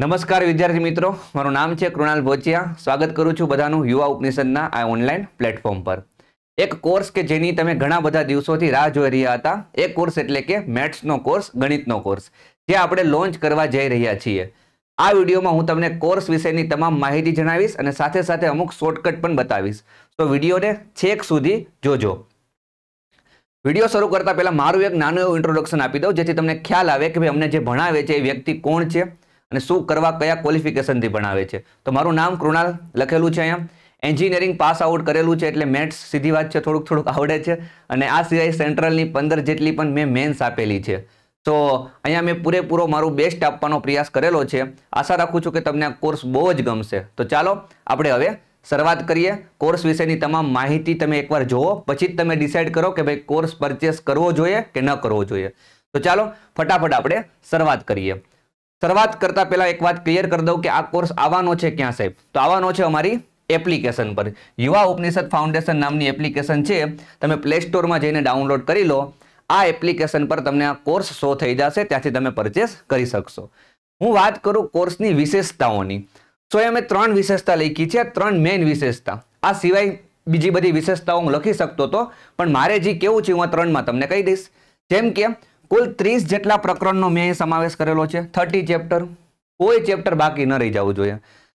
નમસ્કાર વિદ્યાર્થી મિત્રો મારું નામ છે કૃણાલ ભોચિયા સ્વાગત કરું છું બધાનું યુવા ઉપનિષદના આ ઓનલાઈન પ્લેટફોર્મ પર એક કોર્સ કે જેની તમે ઘણા બધા દિવસોથી રાહ જોઈ રહ્યા હતા એ કોર્સ એટલે કે મેથ્સનો કોર્સ ગણિતનો કોર્સ જે આપણે લોન્ચ કરવા જઈ રહ્યા છીએ આ વિડીયોમાં હું તમને કોર્સ વિશેની તમામ માહિતી જણાવીશ અને સાથે સાથે અમુક શોર્ટકટ પણ બતાવીશ તો વિડીયોને છેક સુધી જોજો વિડીયો શરૂ કરતા પહેલાં મારું એક નાનું એવું ઇન્ટ્રોડક્શન આપી દઉં જેથી તમને ખ્યાલ આવે કે ભાઈ અમને જે ભણાવે છે એ વ્યક્તિ કોણ છે અને શું કરવા કયા ક્વોલિફિકેશનથી ભણાવે છે તો મારું નામ કૃણાલ લખેલું છે અહીંયા એન્જિનિયરિંગ પાસ આઉટ કરેલું છે એટલે મેથ્સ સીધી વાત છે થોડુંક થોડુંક આવડે છે અને આ સિવાય સેન્ટ્રલની પંદર જેટલી પણ મેં મેન્સ આપેલી છે તો અહીંયા મેં પૂરેપૂરો મારું બેસ્ટ આપવાનો પ્રયાસ કરેલો છે આશા રાખું છું કે તમને આ કોર્સ બહુ જ ગમશે તો ચાલો આપણે હવે શરૂઆત કરીએ કોર્સ વિશેની તમામ માહિતી તમે એકવાર જુઓ પછી જ તમે ડિસાઇડ કરો કે ભાઈ કોર્સ પરચેસ કરવો જોઈએ કે ન કરવો જોઈએ તો ચાલો ફટાફટ આપણે શરૂઆત કરીએ શરૂઆત કરતા પહેલા એક વાત ક્લિયર કરી દઉં કે આ કોર્સ આવવાનો છે ક્યાં સાહેબ તો આવવાનો છે અમારી એપ્લિકેશન પર યુવા ઉપનિષદ ફાઉન્ડેશન નામની એપ્લિકેશન છે તમે પ્લે સ્ટોરમાં જઈને ડાઉનલોડ કરી લો આ એપ્લિકેશન પર તમને આ કોર્સ શો થઈ જશે ત્યાંથી તમે પરચેસ કરી શકશો હું વાત કરું કોર્સની વિશેષતાઓની સો એ અમે ત્રણ વિશેષતા લખી છે ત્રણ મેઇન વિશેષતા આ સિવાય બીજી બધી વિશેષતાઓ હું લખી શકતો હતો પણ મારે જે કેવું છે હું આ ત્રણમાં તમને કહી દઈશ જેમ કે કુલ ત્રીસ જેટલા પ્રકરણનો મેં સમાવેશ કરેલો છે થર્ટી ચેપ્ટર કોઈ ચેપ્ટર બાકી ન રહી જવું જોઈએ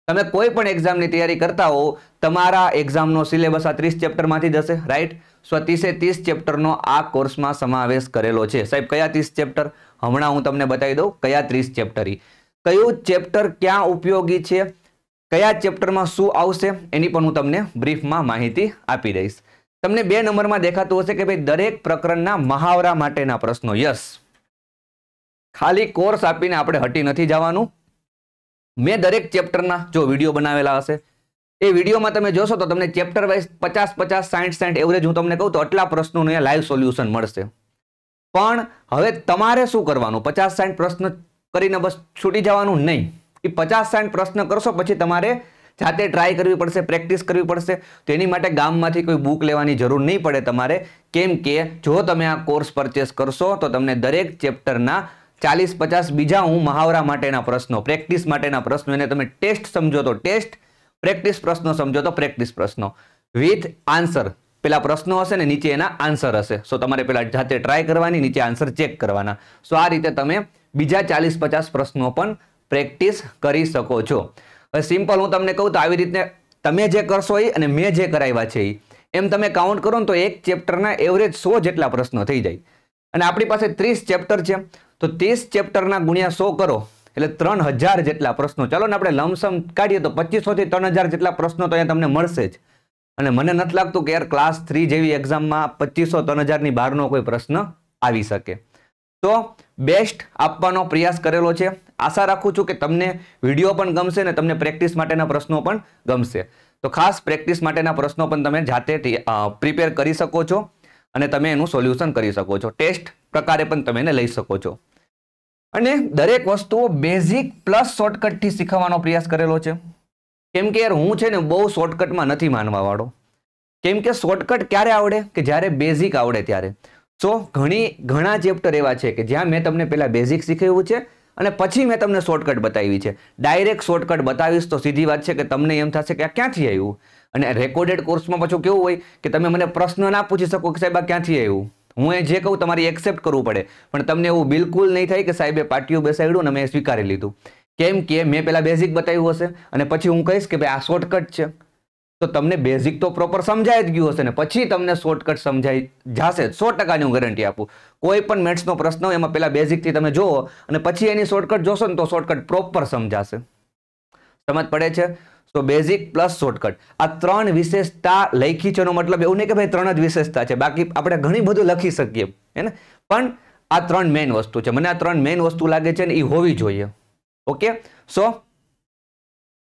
તમે કોઈ પણ એક્ઝામની તૈયારી કરતા હો તમારા એક્ઝામનો સિલેબસ આ ત્રીસ ચેપ્ટરમાંથી જશે રાઈટ સો ત્રીસે ત્રીસ ચેપ્ટરનો આ કોર્સમાં સમાવેશ કરેલો છે સાહેબ કયા ત્રીસ ચેપ્ટર હમણાં હું તમને બતાવી દઉં કયા ત્રીસ ચેપ્ટરી કયું ચેપ્ટર ક્યાં ઉપયોગી છે કયા ચેપ્ટરમાં શું આવશે એની પણ હું તમને બ્રીફમાં માહિતી આપી દઈશ તમને બે નંબરમાં દેખાતું હશે કે ભાઈ દરેક પ્રકરણના મહાવરા માટેના પ્રશ્નો યસ ખાલી કોર્સ આપીને આપણે હટી નથી જવાનું મેં દરેક ચેપ્ટરના જો વિડીયો બનાવેલા હશે એ વિડીયોમાં તમે જોશો તો તમને ચેપ્ટર વાઇઝ પચાસ પચાસ સાઠ સાઠ એવરેજ હું તમને કહું તો આટલા પ્રશ્નોનું અહીંયા લાઈવ સોલ્યુશન મળશે પણ હવે તમારે શું કરવાનું પચાસ સાઠ પ્રશ્ન કરીને બસ છૂટી જવાનું નહીં એ પચાસ સાઠ પ્રશ્ન કરશો પછી તમારે જાતે ટ્રાય કરવી પડશે પ્રેક્ટિસ કરવી પડશે તો એની માટે ગામમાંથી કોઈ બુક લેવાની જરૂર નહીં પડે તમારે કેમ કે જો તમે આ કોર્સ પરચેસ કરશો તો તમને દરેક ચેપ્ટરના ચાલીસ પચાસ બીજા હું મહાવરા માટેના પ્રશ્નો પ્રેક્ટિસ માટેના પ્રશ્નો એને તમે ટેસ્ટ સમજો તો ટેસ્ટ પ્રેક્ટિસ પ્રશ્નો સમજો તો પ્રેક્ટિસ પ્રશ્નો વિથ આન્સર પેલા પ્રશ્નો હશે ને નીચે એના આન્સર હશે સો તમારે પેલા જાતે ટ્રાય કરવાની નીચે આન્સર ચેક કરવાના સો આ રીતે તમે બીજા ચાલીસ પચાસ પ્રશ્નો પણ પ્રેક્ટિસ કરી શકો છો હવે સિમ્પલ હું તમને કહું તો આવી રીતે તમે જે કરશો એ અને મેં જે કરાવ્યા છે એ એમ તમે કાઉન્ટ કરો ને તો એક ચેપ્ટરના એવરેજ સો જેટલા પ્રશ્નો થઈ જાય અને આપણી પાસે ત્રીસ ચેપ્ટર છે તો ત્રીસ ચેપ્ટરના ગુણ્યા સો કરો એટલે ત્રણ હજાર જેટલા પ્રશ્નો ચાલો ને આપણે લમસમ કાઢીએ તો પચીસોથી ત્રણ હજાર જેટલા પ્રશ્નો તો અહીંયા તમને મળશે જ અને મને નથી લાગતું કે યાર ક્લાસ થ્રી જેવી એક્ઝામમાં પચીસો ત્રણ હજારની બહારનો કોઈ પ્રશ્ન આવી શકે તો બેસ્ટ આપવાનો પ્રયાસ કરેલો છે આશા રાખું છું કે તમને વિડીયો પણ ગમશે ને તમને પ્રેક્ટિસ માટેના પ્રશ્નો પણ ગમશે તો ખાસ પ્રેક્ટિસ માટેના પ્રશ્નો પણ તમે જાતે પ્રિપેર કરી શકો છો અને તમે એનું સોલ્યુશન કરી શકો છો ટેસ્ટ પ્રકારે પણ તમે એને લઈ શકો છો અને દરેક વસ્તુઓ બેઝિક પ્લસ શોર્ટકટથી શીખવાનો પ્રયાસ કરેલો છે કેમ કે યાર હું છે ને બહુ શોર્ટકટમાં નથી માનવાવાળો કેમ કે શોર્ટકટ ક્યારે આવડે કે જ્યારે બેઝિક આવડે ત્યારે સો ઘણી ઘણા ચેપ્ટર એવા છે કે જ્યાં મેં તમને પહેલાં બેઝિક શીખવ્યું છે અને પછી મેં તમને શોર્ટકટ બતાવી છે ડાયરેક્ટ શોર્ટકટ બતાવીશ તો સીધી વાત છે કે તમને એમ થશે કે આ ક્યાંથી આવ્યું અને રેકોર્ડેડ કોર્સમાં પાછું કેવું હોય કે તમે મને પ્રશ્ન ના પૂછી શકો કે સાહેબ આ ક્યાંથી આવ્યું હું એ જે કહું તમારે એક્સેપ્ટ કરવું પડે પણ તમને એવું બિલકુલ નહીં થાય કે સાહેબે પાટીઓ બેસાડ્યું અને મેં સ્વીકારી લીધું કેમ કે મેં પહેલાં બેઝિક બતાવ્યું હશે અને પછી હું કહીશ કે ભાઈ આ શોર્ટકટ છે તો તમને બેઝિક તો પ્રોપર સમજાઈ જ ગયું હશે ને પછી તમને શોર્ટકટ સમજાઈ જશે સો ટકાની હું ગેરંટી આપું કોઈ પણ મેથ્સનો પ્રશ્ન હોય એમાં પહેલાં બેઝિકથી તમે જુઓ અને પછી એની શોર્ટકટ જોશો ને તો શોર્ટકટ પ્રોપર સમજાશે સમજ પડે છે સો બેઝિક પ્લસ શોર્ટકટ આ ત્રણ વિશેષતા લખી છે એનો મતલબ એવું નહીં કે ભાઈ ત્રણ જ વિશેષતા છે બાકી આપણે ઘણી બધું લખી શકીએ હે ને પણ આ ત્રણ મેઇન વસ્તુ છે મને આ ત્રણ મેઇન વસ્તુ લાગે છે ને એ હોવી જોઈએ ઓકે સો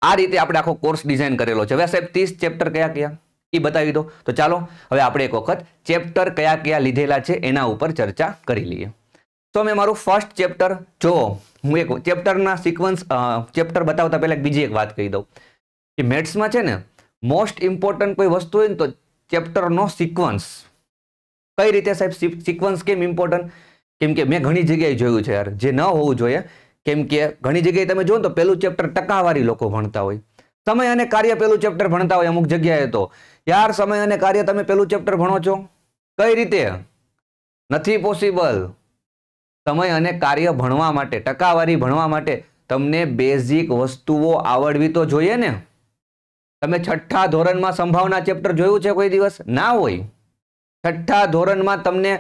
આ રીતે આપણે આખો કોર્સ ડિઝાઇન કરેલો છે હવે સાહેબ ત્રીસ ચેપ્ટર કયા કયા એ બતાવી દો તો ચાલો હવે આપણે એક વખત ચેપ્ટર કયા કયા લીધેલા છે એના ઉપર ચર્ચા કરી લઈએ તો મેં મારું ફર્સ્ટ ચેપ્ટર જો હું એક ચેપ્ટરના સિક્વન્સ ચેપ્ટર બતાવતા પહેલાં બીજી એક વાત કહી દઉં કે મેથ્સમાં છે ને મોસ્ટ ઇમ્પોર્ટન્ટ કોઈ વસ્તુ હોય ને તો ચેપ્ટરનો સિક્વન્સ કઈ રીતે સાહેબ સિક્વન્સ કેમ ઇમ્પોર્ટન્ટ કેમ કે મેં ઘણી જગ્યાએ જોયું છે યાર જે ન હોવું જોઈએ કેમ કે ઘણી જગ્યાએ તમે જુઓ તો પહેલું ચેપ્ટર ટકાવારી લોકો ભણતા હોય સમય અને કાર્ય પેલું ચેપ્ટર ભણતા હોય અમુક જગ્યાએ તો યાર સમય અને કાર્ય તમે પેલું ચેપ્ટર ભણો છો કઈ રીતે નથી પોસિબલ સમય અને કાર્ય ભણવા માટે ટકાવારી ભણવા માટે તમને બેઝિક વસ્તુઓ આવડવી તો જોઈએ ને તમે છઠ્ઠા ધોરણમાં સંભાવના ચેપ્ટર જોયું છે કોઈ દિવસ ના હોય છઠ્ઠા ધોરણમાં તમને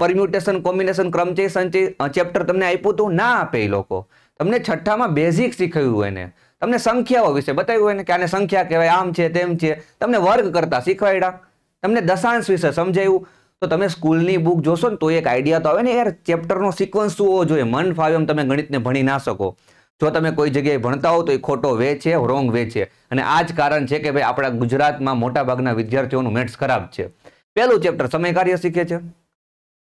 પરમ્યુટેશન કોમ્બિનેશન ક્રમ છે સંચય ચેપ્ટર તમને આપ્યું હતું ના આપે એ લોકો તમને છઠ્ઠામાં બેઝિક શીખવ્યું એને તમને સંખ્યાઓ વિશે બતાવ્યું હોય ને કે આને સંખ્યા કહેવાય આમ છે તેમ છે તમને વર્ગ કરતા શીખવાડ્યા તમને દશાંશ વિશે સમજાયું તો તમે સ્કૂલની બુક જોશો ને તો એક આઈડિયા તો આવે ને યાર ચેપ્ટરનો સિક્વન્સ શું હોવો જોઈએ મન ફાવે એમ તમે ગણિતને ભણી ના શકો જો તમે કોઈ જગ્યાએ ભણતા હો તો એ ખોટો વે છે રોંગ વે છે અને આ જ કારણ છે કે ભાઈ આપણા ગુજરાતમાં મોટાભાગના વિદ્યાર્થીઓનું મેથ્સ ખરાબ છે પહેલું ચેપ્ટર સમય કાર્ય શીખે છે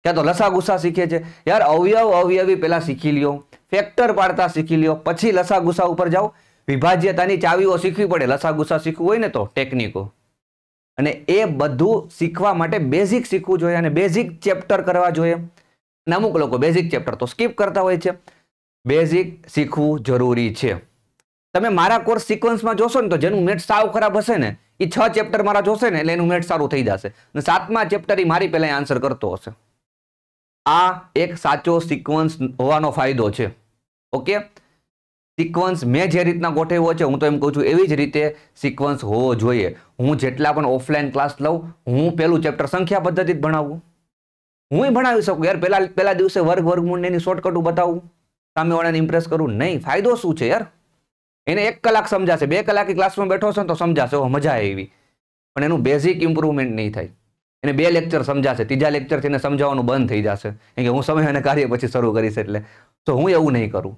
ક્યાં તો લસા ગુસા શીખે છે યાર અવયવ અવયવી પહેલાં શીખી લ્યો ફેક્ટર પાડતા શીખી લ્યો પછી લસા ગુસ્સા ઉપર જાઓ વિભાજ્યતાની ચાવીઓ શીખવી પડે લસા ગુસ્સા શીખવું હોય ને તો ટેકનિકો અને એ બધું શીખવા માટે બેઝિક શીખવું જોઈએ અને બેઝિક ચેપ્ટર કરવા જોઈએ અને અમુક લોકો બેઝિક ચેપ્ટર તો સ્કીપ કરતા હોય છે બેઝિક શીખવું જરૂરી છે તમે મારા કોર્સ સિક્વન્સમાં જોશો ને તો જેનું મેટ સાવ ખરાબ હશે ને એ છ ચેપ્ટર મારા જોશે ને એટલે એનું મેટ સારું થઈ જશે અને સાતમા ચેપ્ટર એ મારી પહેલાં આન્સર કરતો હશે આ એક સાચો સિક્વન્સ હોવાનો ફાયદો છે ઓકે સિક્વન્સ મેં જે રીતના ગોઠવ્યો છે હું તો એમ કહું છું એવી જ રીતે સિક્વન્સ હોવો જોઈએ હું જેટલા પણ ઓફલાઈન ક્લાસ લઉં હું પહેલું ચેપ્ટર સંખ્યા પદ્ધતિ ભણાવું હું ભણાવી શકું યાર પહેલા પહેલા દિવસે વર્ગ વર્ગ વર્ગમૂળને એની શોર્ટકટું બતાવું સામેવાળાને ઇમ્પ્રેસ કરું નહીં ફાયદો શું છે યાર એને એક કલાક સમજાશે બે કલાક ક્લાસમાં બેઠો છો તો સમજાશે મજા આવી પણ એનું બેઝિક ઇમ્પ્રુવમેન્ટ નહીં થાય એને બે લેક્ચર સમજાશે ત્રીજા લેક્ચરથી એને સમજાવવાનું બંધ થઈ જશે કેમ કે હું સમય અને કાર્ય પછી શરૂ કરીશ એટલે તો હું એવું નહીં કરું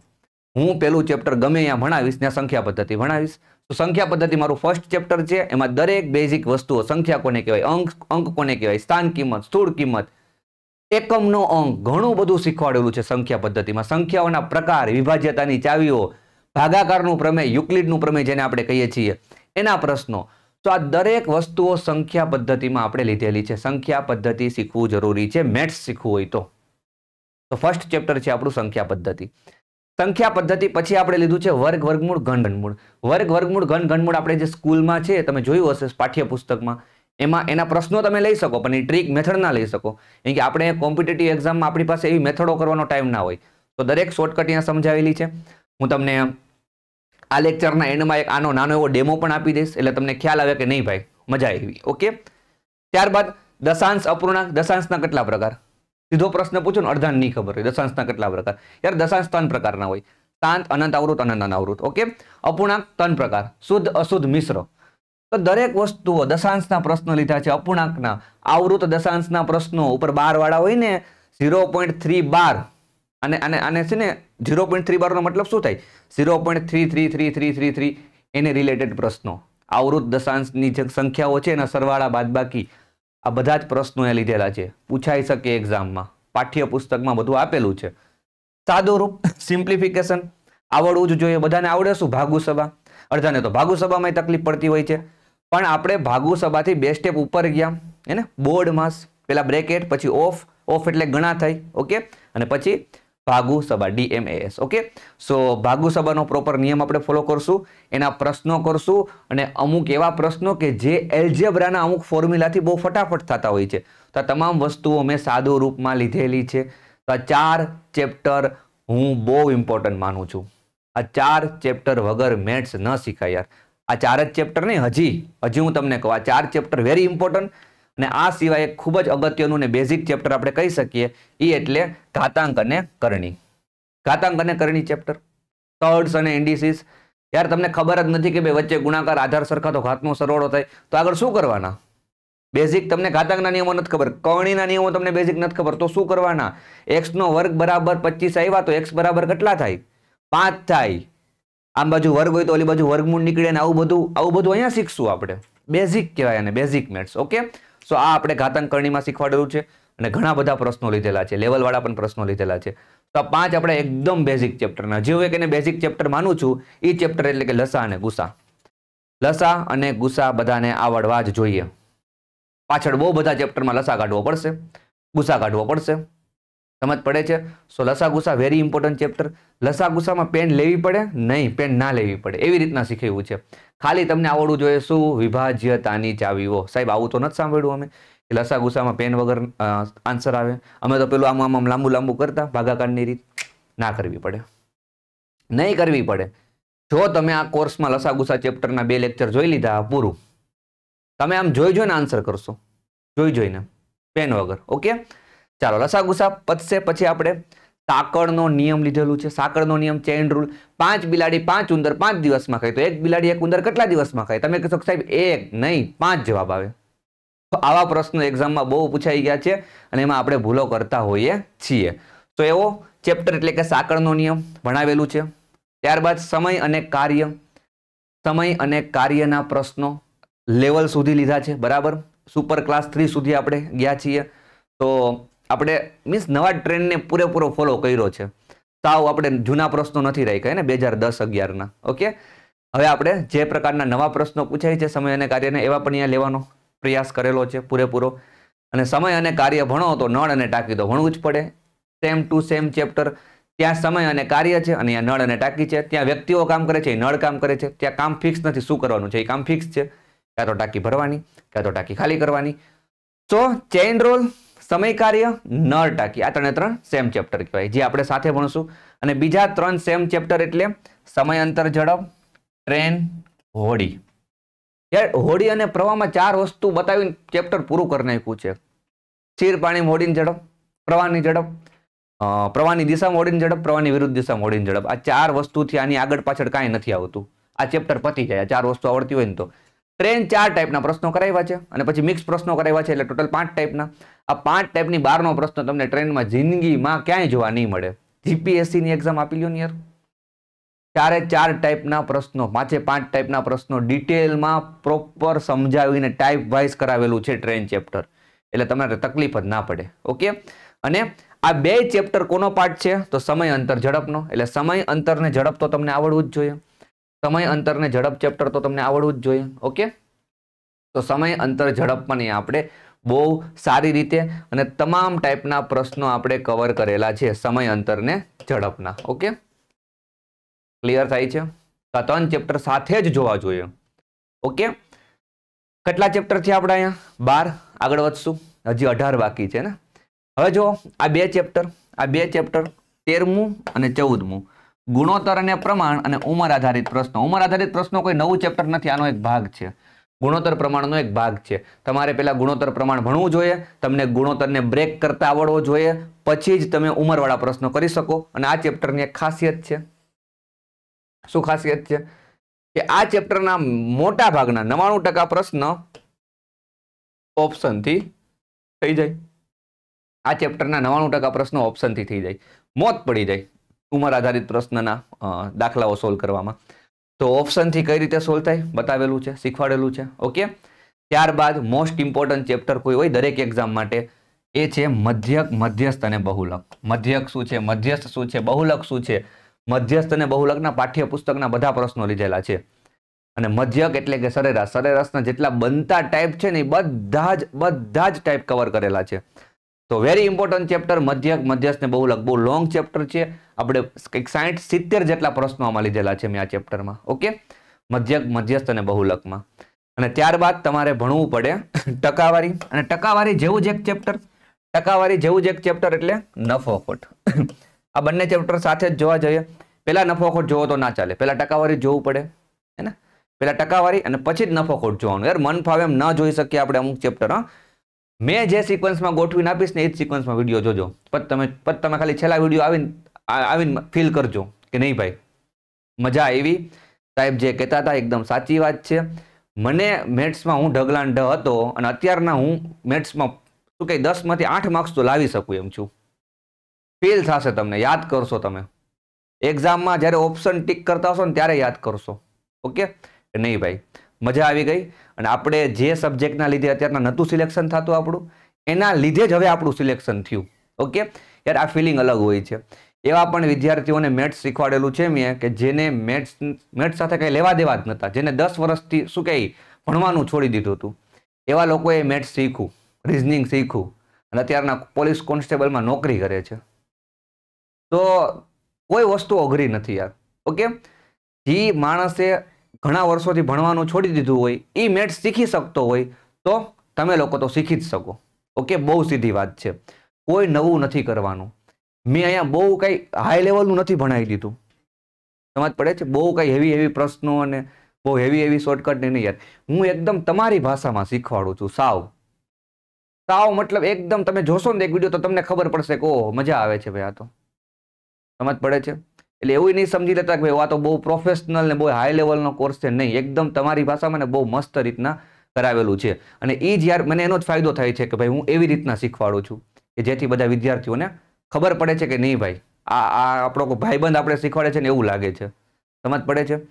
હું પેલું ચેપ્ટર ગમે ત્યાં ભણાવીશ ત્યાં સંખ્યા પદ્ધતિ ભણાવીશ તો સંખ્યા પદ્ધતિ મારું ફર્સ્ટ ચેપ્ટર છે એમાં દરેક બેઝિક વસ્તુઓ સંખ્યા કોને કહેવાય અંક અંક કોને કહેવાય સ્થાન કિંમત સ્થૂળ કિંમત એકમનો અંક ઘણું બધું શીખવાડેલું છે સંખ્યા પદ્ધતિમાં સંખ્યાઓના પ્રકાર વિભાજ્યતાની ચાવીઓ ભાગાકારનું પ્રમેય યુક્લિડનું પ્રમેય જેને આપણે કહીએ છીએ એના પ્રશ્નો તો આ દરેક વસ્તુઓ સંખ્યા પદ્ધતિમાં આપણે લીધેલી છે સંખ્યા પદ્ધતિ શીખવું જરૂરી છે મેથ્સ શીખવું હોય તો તો ફર્સ્ટ ચેપ્ટર છે આપણું સંખ્યા પદ્ધતિ સંખ્યા પદ્ધતિ પછી આપણે લીધું છે વર્ગ વર્ગમૂળ ઘન ઘનમૂળ વર્ગ વર્ગમૂળ ઘન ઘનમૂળ આપણે જે સ્કૂલમાં છે તમે જોયું હશે પાઠ્યપુસ્તકમાં એમાં એના પ્રશ્નો તમે લઈ શકો પણ એ ટ્રીક મેથડ ના લઈ શકો કેમ કે આપણે કોમ્પિટેટિવ એક્ઝામમાં આપણી પાસે એવી મેથડો કરવાનો ટાઈમ ના હોય તો દરેક શોર્ટકટ અહીંયા સમજાવેલી છે હું તમને આ લેક્ચરના એન્ડમાં એક આનો નાનો એવો ડેમો પણ આપી દઈશ એટલે તમને ખ્યાલ આવે કે નહીં ભાઈ મજા આવી ઓકે ત્યારબાદ દશાંશ અપૂર્ણાંક દશાંશના કેટલા પ્રકાર સીધો પ્રશ્ન પૂછો ને અડધા નહીં ખબર હોય દશાંશના કેટલા પ્રકાર યાર દશાંશ ત્રણ પ્રકારના હોય શાંત અનંત અવૃત અનંત અનાવૃત ઓકે અપૂર્ણાંક ત્રણ પ્રકાર શુદ્ધ અશુદ્ધ મિશ્ર તો દરેક વસ્તુઓ દશાંશના પ્રશ્નો લીધા છે અપૂર્ણાંકના આવૃત દશાંશના પ્રશ્નો ઉપર બાર વાળા હોય ને ઝીરો પોઈન્ટ થ્રી બાર અને અને આને છે ને ઝીરો પોઈન્ટ થ્રી બારનો મતલબ શું થાય zero point three three three three three three એને રિલેટેડ પ્રશ્નો આવૃત દશાંશની જે સંખ્યાઓ છે એના સરવાળા બાદબાકી આ બધા જ પ્રશ્નો એ લીધેલા છે પૂછાઈ શકે એક્ઝામમાં પાઠ્યપુસ્તકમાં બધું આપેલું છે સાદો રૂપ સિમ્પ્લિફિકેશન આવડવું જ જોઈએ બધાને આવડે શું ભાગુસભા અડધાને તો ભાગુસભામાં તકલીફ પડતી હોય છે પણ આપણે ભાગુસભાથી બે સ્ટેપ ઉપર ગયા એને બોર્ડ માસ પહેલાં બ્રેકેટ પછી ઓફ ઓફ એટલે ગણા થાય ઓકે અને પછી ભાગુ સભા ડીએમએએસ ઓકે સો ભાગુ સભાનો પ્રોપર નિયમ આપણે ફોલો કરશું એના પ્રશ્નો કરશું અને અમુક એવા પ્રશ્નો કે જે એલ્જેબ્રાના અમુક ફોર્મ્યુલાથી બહુ ફટાફટ થતા હોય છે તો આ તમામ વસ્તુઓ મેં સાદો રૂપમાં લીધેલી છે તો આ ચાર ચેપ્ટર હું બહુ ઇમ્પોર્ટન્ટ માનું છું આ ચાર ચેપ્ટર વગર મેથ્સ ન શીખાય યાર આ ચાર જ ચેપ્ટર નહીં હજી હજી હું તમને કહું આ ચાર ચેપ્ટર વેરી ઇમ્પોર્ટન્ટ અને આ સિવાય એક ખૂબ જ અગત્યનું ને બેઝિક ચેપ્ટર આપણે કહી શકીએ એ એટલે ઘાતાંક અને કરણી ઘાતાંક અને કરણી ચેપ્ટર થર્ડ્સ અને ઇન્ડિસિસ યાર તમને ખબર જ નથી કે ભાઈ વચ્ચે ગુણાકાર આધાર સરખા તો ઘાતનો સરવાળો થાય તો આગળ શું કરવાના બેઝિક તમને ઘાતાંકના નિયમો નથી ખબર કરણીના નિયમો તમને બેઝિક નથી ખબર તો શું કરવાના એક્સનો વર્ગ બરાબર પચીસ આવ્યા તો એક્સ બરાબર કેટલા થાય પાંચ થાય આમ બાજુ વર્ગ હોય તો ઓલી બાજુ વર્ગમૂળ નીકળે ને આવું બધું આવું બધું અહીંયા શીખશું આપણે બેઝિક કહેવાય અને બેઝિક મેથ્સ ઓકે સો આ આપણે ઘાતાંક કરણીમાં શીખવાડેલું છે અને ઘણા બધા પ્રશ્નો લીધેલા છે લેવલવાળા પણ પ્રશ્નો લીધેલા છે તો આ પાંચ આપણે એકદમ બેઝિક ચેપ્ટરના જેવું હું એક એને બેઝિક ચેપ્ટર માનું છું એ ચેપ્ટર એટલે કે લસા અને ગુસા લસા અને ગુસા બધાને આવડવા જ જોઈએ પાછળ બહુ બધા ચેપ્ટરમાં લસા કાઢવો પડશે ગુસા કાઢવો પડશે સમજ પડે છે સો લસા ગુસા વેરી ઇમ્પોર્ટન્ટ ચેપ્ટર લસા ગુસામાં પેન લેવી પડે નહીં પેન ના લેવી પડે એવી રીતના શીખવ્યું છે ખાલી તમને આવડવું જોઈએ શું વિભાજ્યતાની ચાવીઓ સાહેબ આવું તો નથી સાંભળ્યું અમે લસા ગુસામાં પેન વગર આન્સર આવે અમે તો પેલું આમ આમ આમ લાંબુ લાંબુ કરતા ભાગાકારની રીત ના કરવી પડે નહીં કરવી પડે જો તમે આ કોર્સમાં લસા ગુસા ચેપ્ટરના બે લેક્ચર જોઈ લીધા પૂરું તમે આમ જોઈ જોઈને આન્સર કરશો જોઈ જોઈને પેન વગર ઓકે ચાલો લસા ગુસા પતશે પછી આપણે સાકળનો નિયમ લીધેલું છે સાકળનો નિયમ ચેઇન રૂલ પાંચ બિલાડી પાંચ ઉંદર પાંચ દિવસમાં ખાય તો એક બિલાડી એક ઉંદર કેટલા દિવસમાં ખાય તમે કહેશો સાહેબ એક નહીં પાંચ જવાબ આવે તો આવા પ્રશ્નો એક્ઝામમાં બહુ પૂછાઈ ગયા છે અને એમાં આપણે ભૂલો કરતા હોઈએ છીએ તો એવો ચેપ્ટર એટલે કે સાકળનો નિયમ ભણાવેલું છે ત્યારબાદ સમય અને કાર્ય સમય અને કાર્યના પ્રશ્નો લેવલ સુધી લીધા છે બરાબર સુપર ક્લાસ થ્રી સુધી આપણે ગયા છીએ તો આપણે મીન્સ નવા ટ્રેન્ડને પૂરેપૂરો ફોલો કર્યો છે સાવ આપણે જૂના પ્રશ્નો નથી રાખ્યા ને બે હજાર દસ અગિયારના ઓકે હવે આપણે જે પ્રકારના નવા પ્રશ્નો પૂછાય છે સમય અને કાર્યને એવા પણ અહીંયા લેવાનો પ્રયાસ કરેલો છે પૂરેપૂરો અને સમય અને કાર્ય ભણો તો નળ અને ટાંકી તો ભણવું જ પડે સેમ ટુ સેમ ચેપ્ટર ત્યાં સમય અને કાર્ય છે અને અહીંયા નળ અને ટાંકી છે ત્યાં વ્યક્તિઓ કામ કરે છે એ નળ કામ કરે છે ત્યાં કામ ફિક્સ નથી શું કરવાનું છે એ કામ ફિક્સ છે ક્યાં તો ટાંકી ભરવાની ક્યાં તો ટાંકી ખાલી કરવાની સો ચેઇન રોલ સમય કાર્ય નર ટાંકી આ ત્રણે ત્રણ સેમ ચેપ્ટર કહેવાય જે આપણે સાથે ભણશું અને બીજા ત્રણ સેમ ચેપ્ટર એટલે સમય અંતર ઝડપ ટ્રેન હોડી યાર હોડી અને પ્રવાહમાં ચાર વસ્તુ બતાવીને ચેપ્ટર પૂરું કરી નાખ્યું છે સ્થિર પાણી હોડીની ઝડપ પ્રવાહની ઝડપ પ્રવાહની દિશા મોડીને ઝડપ પ્રવાહની વિરુદ્ધ દિશામાં હોડીની ઝડપ આ ચાર વસ્તુથી આની આગળ પાછળ કાંઈ નથી આવતું આ ચેપ્ટર પતી જાય આ ચાર વસ્તુ આવડતી હોય ને તો ટ્રેન ચાર ટાઈપના પ્રશ્નો કરાવ્યા છે અને પછી મિક્સ પ્રશ્નો કરાવ્યા છે એટલે ટોટલ પાંચ ટાઈપના આ પાંચ ટાઈપની બારનો પ્રશ્ન તમને ટ્રેનમાં જિંદગીમાં ક્યાંય જોવા નહીં મળે જીપીએસસીની એક્ઝામ આપી લ્યો યાર ચારે ચાર ટાઈપના પ્રશ્નો પાંચે પાંચ ટાઈપના પ્રશ્નો ડિટેલમાં પ્રોપર સમજાવીને ટાઈપ વાઇઝ કરાવેલું છે ટ્રેન ચેપ્ટર એટલે તમારે તકલીફ જ ના પડે ઓકે અને આ બે ચેપ્ટર કોનો પાર્ટ છે તો સમય અંતર ઝડપનો એટલે સમય અંતરને ઝડપ તો તમને આવડવું જ જોઈએ સમય અંતરને ઝડપ ચેપ્ટર તો તમને આવડવું જ જોઈએ ઓકે તો સમય અંતર ઝડપ પણ આપણે બહુ સારી રીતે અને તમામ ટાઈપના પ્રશ્નો આપણે કવર કરેલા છે સમય અંતરને ઝડપના ઓકે ક્લિયર થાય છે આ ત્રણ ચેપ્ટર સાથે જ જોવા જોઈએ ઓકે કેટલા ચેપ્ટર છે આપણે અહીંયા બાર આગળ વધશું હજી અઢાર બાકી છે ને હવે જો આ બે ચેપ્ટર આ બે ચેપ્ટર તેરમું અને ચૌદમું ગુણોત્તર અને પ્રમાણ અને ઉંમર આધારિત પ્રશ્નો ઉંમર આધારિત પ્રશ્નો કોઈ નવું ચેપ્ટર નથી આનો એક ભાગ છે ગુણોત્તર પ્રમાણનો એક ભાગ છે તમારે પેલા ગુણોત્તર પ્રમાણ ભણવું જોઈએ તમને ગુણોત્તરને બ્રેક કરતા આવડવો જોઈએ પછી જ તમે ઉંમરવાળા પ્રશ્નો કરી શકો અને આ ચેપ્ટરની એક ખાસિયત છે શું ખાસિયત છે કે આ ચેપ્ટરના મોટા ભાગના નવાણું ટકા પ્રશ્ન ઓપ્શનથી થઈ જાય આ ચેપ્ટરના નવાણું ટકા પ્રશ્નો ઓપ્શનથી થઈ જાય મોત પડી જાય ઉંમર આધારિત પ્રશ્નના દાખલાઓ સોલ્વ કરવામાં તો ઓપ્શનથી કઈ રીતે સોલ્વ થાય બતાવેલું છે શીખવાડેલું છે ઓકે ત્યારબાદ મોસ્ટ ઇમ્પોર્ટન્ટ ચેપ્ટર કોઈ હોય દરેક એક્ઝામ માટે એ છે મધ્યક મધ્યસ્થ અને બહુલક મધ્યક શું છે મધ્યસ્થ શું છે બહુલક શું છે મધ્યસ્થ અને બહુલકના પાઠ્યપુસ્તકના બધા પ્રશ્નો લીધેલા છે અને મધ્યક એટલે કે સરેરાશ સરેરાશના જેટલા બનતા ટાઈપ છે ને એ બધા જ બધા જ ટાઈપ કવર કરેલા છે તો વેરી ઇમ્પોર્ટન્ટ ચેપ્ટર મધ્યક મધ્યસ્થને બહુ બહુ લોંગ ચેપ્ટર છે આપણે કંઈક સાઠ સિત્તેર જેટલા પ્રશ્નો આમાં લીધેલા છે મેં આ ચેપ્ટરમાં ઓકે મધ્યક મધ્યસ્થ અને બહુલકમાં અને ત્યારબાદ તમારે ભણવું પડે ટકાવારી અને ટકાવારી જેવું જ એક ચેપ્ટર ટકાવારી જેવું જ એક ચેપ્ટર એટલે નફોખોટ આ બંને ચેપ્ટર સાથે જ જોવા જોઈએ પહેલાં નફોખોટ જોવો તો ના ચાલે પહેલાં ટકાવારી જોવું પડે હે ને પહેલાં ટકાવારી અને પછી જ નફોખોટ જોવાનું યાર મન ફાવે એમ ન જોઈ શકીએ આપણે અમુક ચેપ્ટર હા મેં જે સિક્વન્સમાં ગોઠવીને આપીશ ને એ જ સિક્વન્સમાં વિડીયો જોજો પછી તમે પછી તમે ખાલી છેલ્લા વિડીયો આવીને આવીને ફીલ કરજો કે નહીં ભાઈ મજા આવી સાહેબ જે કહેતા હતા એકદમ સાચી વાત છે મને મેથ્સમાં હું ઢગલાન ઢ હતો અને અત્યારના હું મેથ્સમાં શું કંઈ દસમાંથી આઠ માર્ક્સ તો લાવી શકું એમ છું ફેલ થશે તમને યાદ કરશો તમે એક્ઝામમાં જ્યારે ઓપ્શન ટીક કરતા હશો ને ત્યારે યાદ કરશો ઓકે નહીં ભાઈ મજા આવી ગઈ અને આપણે જે સબ્જેક્ટના લીધે અત્યારના નહોતું સિલેક્શન થતું આપણું એના લીધે જ હવે આપણું સિલેક્શન થયું ઓકે યાર આ ફિલિંગ અલગ હોય છે એવા પણ વિદ્યાર્થીઓને મેથ્સ શીખવાડેલું છે મેં કે જેને મેથ્સ મેથ્સ સાથે કંઈ લેવા દેવા જ નહોતા જેને દસ વર્ષથી શું કહે ભણવાનું છોડી દીધું હતું એવા લોકોએ મેથ્સ શીખવું રિઝનિંગ શીખવું અને અત્યારના પોલીસ કોન્સ્ટેબલમાં નોકરી કરે છે તો કોઈ વસ્તુ અઘરી નથી યાર ઓકે જે માણસે ઘણા વર્ષોથી ભણવાનું છોડી દીધું હોય એ મેથ્સ શીખી શકતો હોય તો તમે લોકો તો શીખી જ શકો ઓકે બહુ સીધી વાત છે કોઈ નવું નથી કરવાનું મેં અહીંયા બહુ કંઈ હાઈ લેવલનું નથી ભણાવી દીધું સમજ પડે છે બહુ કંઈ હેવી હેવી પ્રશ્નો અને બહુ હેવી હેવી શોર્ટકટ નહીં યાર હું એકદમ તમારી ભાષામાં શીખવાડું છું સાવ સાવ મતલબ એકદમ તમે જોશો ને એક વિડીયો તો તમને ખબર પડશે કે ઓહો મજા આવે છે ભાઈ આ તો સમજ પડે છે એટલે એવું નહીં સમજી લેતા કે ભાઈ આ તો બહુ પ્રોફેશનલ ને બહુ હાઈ લેવલનો કોર્સ છે નહીં એકદમ તમારી ભાષામાં ને બહુ મસ્ત રીતના કરાવેલું છે અને એ જ્યારે મને એનો જ ફાયદો થાય છે કે ભાઈ હું એવી રીતના શીખવાડું છું કે જેથી બધા વિદ્યાર્થીઓને ખબર પડે છે કે નહીં ભાઈ આ આ આપણો ભાઈબંધ આપણે શીખવાડે છે ને એવું લાગે છે સમજ પડે છે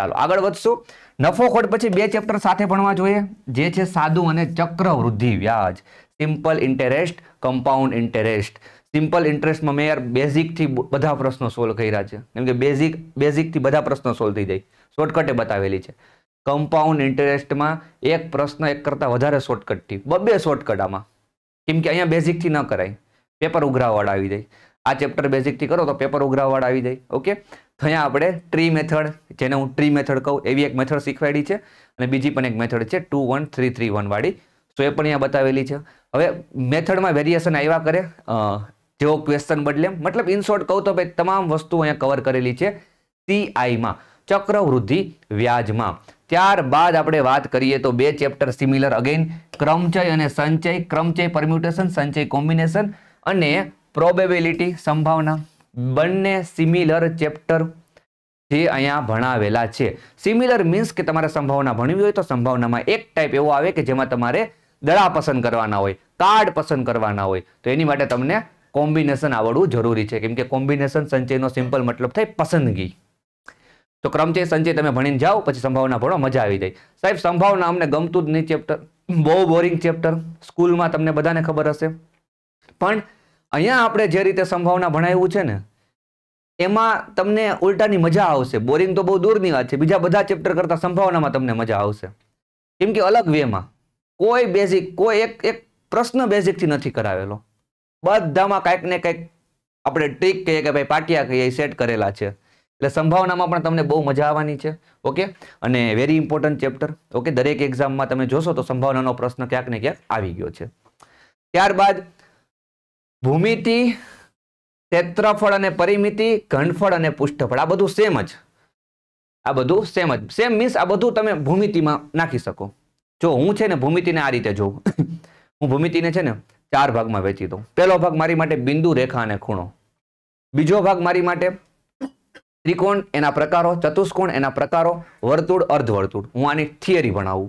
ચાલો આગળ વધશું નફોખોટ પછી બે ચેપ્ટર સાથે ભણવા જોઈએ જે છે સાદું અને ચક્રવૃદ્ધિ વ્યાજ simple interest compound interest simple ઇન્ટરેસ્ટમાં મેં યાર બેઝિકથી બધા પ્રશ્નો સોલ્વ કર્યા છે કેમ કે બેઝિક બેઝિકથી બધા પ્રશ્નો સોલ્વ થઈ જાય શોર્ટકટે બતાવેલી છે કમ્પાઉન્ડ ઇન્ટરેસ્ટમાં એક પ્રશ્ન એક કરતાં વધારે શોર્ટકટથી બબે શોર્ટકટ આમાં કેમ કે અહીંયા બેઝિકથી ન કરાય પેપર ઉઘરાવાળા આવી જાય આ ચેપ્ટર બેઝિકથી કરો તો પેપર ઉઘરાવાળા આવી જાય ઓકે થયા આપણે ટ્રી મેથડ જેને હું ટ્રી મેથડ કહું એવી એક મેથડ શીખવાડી છે અને બીજી પણ એક મેથડ છે ટુ વન થ્રી થ્રી વનવાળી તો એ પણ અહીંયા બતાવેલી છે હવે મેથડમાં વેરિએશન આવ્યા કરે જેવો ક્વેશ્ચન બદલે મતલબ ઇન શોર્ટ કહું તો ભાઈ તમામ વસ્તુ અહીંયા કવર કરેલી છે સીઆઈમાં ચક્રવૃદ્ધિ વ્યાજમાં ત્યારબાદ આપણે વાત કરીએ તો બે ચેપ્ટર સિમિલર અગેન ક્રમચય અને સંચય ક્રમચય પરમ્યુટેશન સંચય કોમ્બિનેશન અને પ્રોબેબિલિટી સંભાવના બંને સિમિલર ચેપ્ટર જે અહીંયા ભણાવેલા છે સિમિલર મીન્સ કે તમારે સંભાવના ભણવી હોય તો સંભાવનામાં એક ટાઈપ એવો આવે કે જેમાં તમારે દડા પસંદ કરવાના હોય કાર્ડ પસંદ કરવાના હોય તો એની માટે તમને કોમ્બિનેશન આવડવું જરૂરી છે કેમ કે કોમ્બિનેશન સંચયનો સિમ્પલ મતલબ થાય પસંદગી તો ક્રમચય સંચય તમે ભણીને જાઓ પછી સંભાવના ભણો મજા આવી જાય સાહેબ સંભાવના અમને ગમતું જ નહીં ચેપ્ટર બહુ બોરિંગ ચેપ્ટર સ્કૂલમાં તમને બધાને ખબર હશે પણ અહીંયા આપણે જે રીતે સંભાવના ભણાવ્યું છે ને એમાં તમને ઉલટાની મજા આવશે બોરિંગ તો બહુ દૂરની વાત છે બીજા બધા ચેપ્ટર કરતાં સંભાવનામાં તમને મજા આવશે કેમ કે અલગ વેમાં કોઈ બેઝિક કોઈ એક એક પ્રશ્ન બેઝિકથી નથી કરાવેલો બધામાં કાંઈક ને કંઈક આપણે ટ્રીક કહીએ કે ભાઈ પાટિયા કહીએ સેટ કરેલા છે એટલે સંભાવનામાં પણ તમને બહુ મજા આવવાની છે ઓકે અને વેરી ઇમ્પોર્ટન્ટ ચેપ્ટર ઓકે દરેક એક્ઝામમાં તમે જોશો તો સંભાવનાનો પ્રશ્ન ક્યાંક ને ક્યાંક આવી ગયો છે ત્યારબાદ ભૂમિતિ ક્ષેત્રફળ અને પરિમિતિ ઘનફળ અને પુષ્ઠફળ આ બધું સેમ જ આ બધું સેમ જ સેમ મીન્સ આ બધું તમે ભૂમિતિમાં નાખી શકો જો હું છે ને ભૂમિતિને આ રીતે જોઉં હું ભૂમિતિને છે ને ચાર ભાગમાં વેચી દઉં પહેલો ભાગ મારી માટે બિંદુ રેખા અને ખૂણો બીજો ભાગ મારી માટે ત્રિકોણ એના પ્રકારો ચતુષ્કોણ એના પ્રકારો વર્તુળ અર્ધ વર્તુળ હું આની થિયરી ભણાવું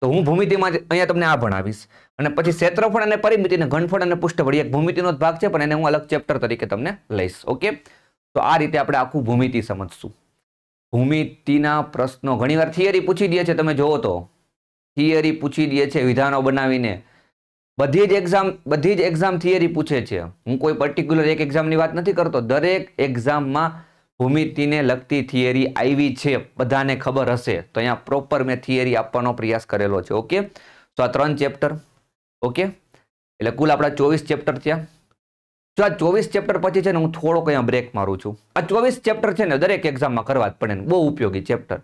તો હું ભૂમિતિમાં જ અહીંયા તમને આ ભણાવીશ અને પછી ક્ષેત્રફળ અને પરિમિતિ અને ઘનફળ અને પૃષ્ઠફળ એક ભૂમિતિનો જ ભાગ છે પણ એને હું અલગ ચેપ્ટર તરીકે તમને લઈશ ઓકે તો આ રીતે આપણે આખું ભૂમિતિ સમજશું ભૂમિતિના પ્રશ્નો ઘણીવાર થિયરી પૂછી દે છે તમે જોવો તો થિયરી પૂછી દે છે વિધાનો બનાવીને બધી જ એક્ઝામ બધી જ એક્ઝામ થિયરી પૂછે છે હું કોઈ પર્ટિક્યુલર એક એક્ઝામની વાત નથી કરતો દરેક એક્ઝામમાં ભૂમિતિને લગતી થિયરી આવી છે બધાને ખબર હશે તો અહીંયા પ્રોપર મેં થિયરી આપવાનો પ્રયાસ કરેલો છે ઓકે તો આ ત્રણ ચેપ્ટર ઓકે એટલે કુલ આપણા ચોવીસ ચેપ્ટર ત્યાં જો આ ચોવીસ ચેપ્ટર પછી છે ને હું થોડોક અહીંયા બ્રેક મારું છું આ ચોવીસ ચેપ્ટર છે ને દરેક એક્ઝામમાં કરવા જ પડે ને બહુ ઉપયોગી ચેપ્ટર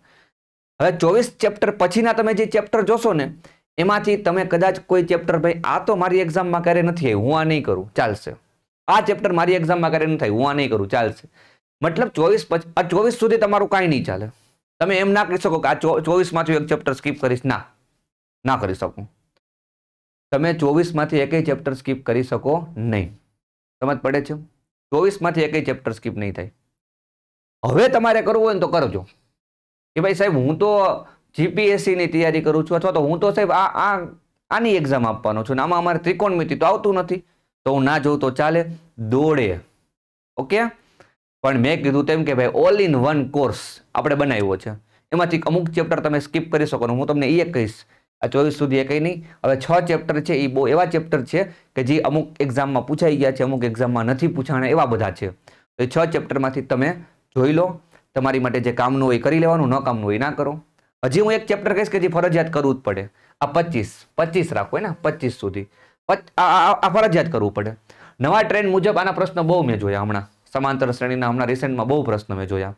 હવે ચોવીસ ચેપ્ટર પછીના તમે જે ચેપ્ટર જોશો ને એમાંથી તમે કદાચ કોઈ ચેપ્ટર ભાઈ આ તો મારી એક્ઝામમાં ક્યારે નથી આવ્યું હું આ નહીં કરું ચાલશે આ ચેપ્ટર મારી એક્ઝામમાં ક્યારે નથી આવ્યું હું આ નહીં કરું ચાલશે મતલબ ચોવીસ આ ચોવીસ સુધી તમારું કાંઈ નહીં ચાલે તમે એમ ના કરી શકો કે આ ચોવીસમાંથી એક ચેપ્ટર સ્કીપ કરીશ ના ના કરી શકું તમે ચોવીસમાંથી એકેય ચેપ્ટર સ્કીપ કરી શકો નહીં સમજ પડે છે ચોવીસમાંથી એકેય ચેપ્ટર સ્કીપ નહીં થાય હવે તમારે કરવું હોય ને તો કરજો કે ભાઈ સાહેબ હું તો જીપીએસસીની તૈયારી કરું છું અથવા તો હું તો સાહેબ આ આ આની એક્ઝામ આપવાનો છું ને આમાં અમારે ત્રિકોણમિતિ તો આવતું નથી તો હું ના જોઉં તો ચાલે દોડે ઓકે પણ મેં કીધું તેમ કે ભાઈ ઓલ ઇન વન કોર્સ આપણે બનાવ્યો છે એમાંથી અમુક ચેપ્ટર તમે સ્કીપ કરી શકો હું તમને એ કહીશ આ ચોવીસ સુધી એ કંઈ નહીં હવે છ ચેપ્ટર છે એ બહુ એવા ચેપ્ટર છે કે જે અમુક એક્ઝામમાં પૂછાઈ ગયા છે અમુક એક્ઝામમાં નથી પૂછાણા એવા બધા છે એ છ ચેપ્ટરમાંથી તમે જોઈ લો તમારી માટે જે કામનું હોય એ કરી લેવાનું ન કામનું હોય એ ના કરો હજી હું એક ચેપ્ટર કહીશ કે જે ફરજિયાત કરવું જ પડે આ પચીસ પચીસ રાખો ને પચીસ સુધી આ ફરજિયાત કરવું પડે નવા ટ્રેન્ડ મુજબ આના પ્રશ્ન બહુ મેં જોયા હમણાં સમાંતર શ્રેણીના હમણાં રિસેન્ટમાં બહુ પ્રશ્ન મેં જોયા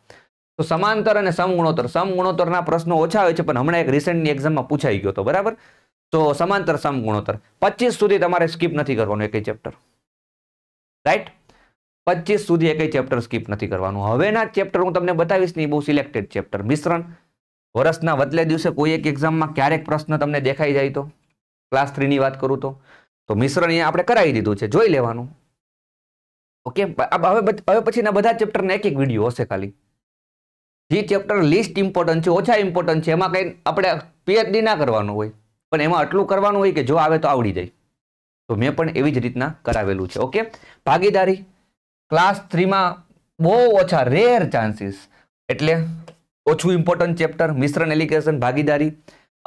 તો સમાંતર અને સમગુણોત્તર સમગુણોત્તરના પ્રશ્નો ઓછા હોય છે પણ હમણાં એક રિસેન્ટની એક્ઝામમાં પૂછાઈ ગયો હતો બરાબર તો સમાંતર સમગુણોત્તર પચીસ સુધી તમારે સ્કીપ નથી કરવાનું એકય ચેપ્ટર રાઈટ પચીસ સુધી એકય ચેપ્ટર સ્કીપ નથી કરવાનું હવેના ચેપ્ટર હું તમને બતાવીશ ને એ બહુ સિલેક્ટેડ ચેપ્ટર મિશ્રણ વર્ષના વતલે દિવસે કોઈ એક એક્ઝામમાં ક્યારેક પ્રશ્ન તમને દેખાઈ જાય તો ક્લાસ થ્રીની વાત કરું તો તો મિશ્રણ અહીંયા આપણે કરાવી દીધું છે જોઈ લેવાનું ઓકે હવે હવે પછીના બધા ચેપ્ટરના એક એક વિડીયો હશે ખાલી જે ચેપ્ટર લીસ્ટ ઇમ્પોર્ટન્ટ છે ઓછા ઇમ્પોર્ટન્ટ છે એમાં કંઈ આપણે પીએચડી ના કરવાનું હોય પણ એમાં આટલું કરવાનું હોય કે જો આવે તો આવડી જાય તો મેં પણ એવી જ રીતના કરાવેલું છે ઓકે ભાગીદારી ક્લાસ થ્રીમાં બહુ ઓછા રેર ચાન્સીસ એટલે ઓછું ઇમ્પોર્ટન્ટ ચેપ્ટર મિશ્રણ એલિગેશન ભાગીદારી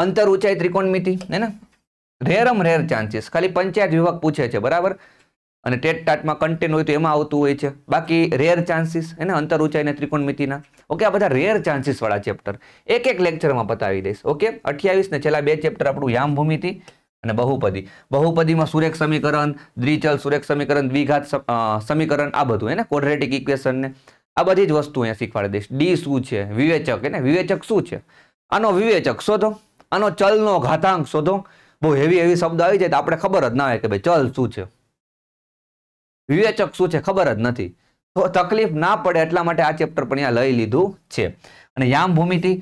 અંતર ઊંચાઈ ત્રિકોણમિતિ હે ને રેરમ રેર ચાન્સીસ ખાલી પંચાયત વિભાગ પૂછે છે બરાબર અને ટેટ ટાટમાં કન્ટેન હોય તો એમાં આવતું હોય છે બાકી રેર ચાન્સીસ હે ને અંતર ઊંચાઈ અને ત્રિકોણમિતિના ઓકે આ બધા રેર ચાન્સીસવાળા ચેપ્ટર એક એક લેક્ચરમાં બતાવી દઈશ ઓકે અઠ્યાવીસ ને છેલ્લા બે ચેપ્ટર આપણું યામ અને બહુપદી બહુપદીમાં સુરેખ સમીકરણ દ્વિચલ સુરેખ સમીકરણ દ્વિઘાત સમીકરણ આ બધું એને ને કોડરેટિક ઇક્વેશન આ બધી જ વસ્તુ અહીંયા શીખવાડી દઈશ ડી શું છે વિવેચક એને વિવેચક શું છે આનો વિવેચક શોધો આનો ચલનો ઘાતાંક શોધો બહુ હેવી એવી શબ્દ આવી જાય તો આપણે ખબર જ ના હોય કે ભાઈ ચલ શું છે વિવેચક શું છે ખબર જ નથી તો તકલીફ ના પડે એટલા માટે આ ચેપ્ટર પણ અહીંયા લઈ લીધું છે અને યામ ભૂમિતિ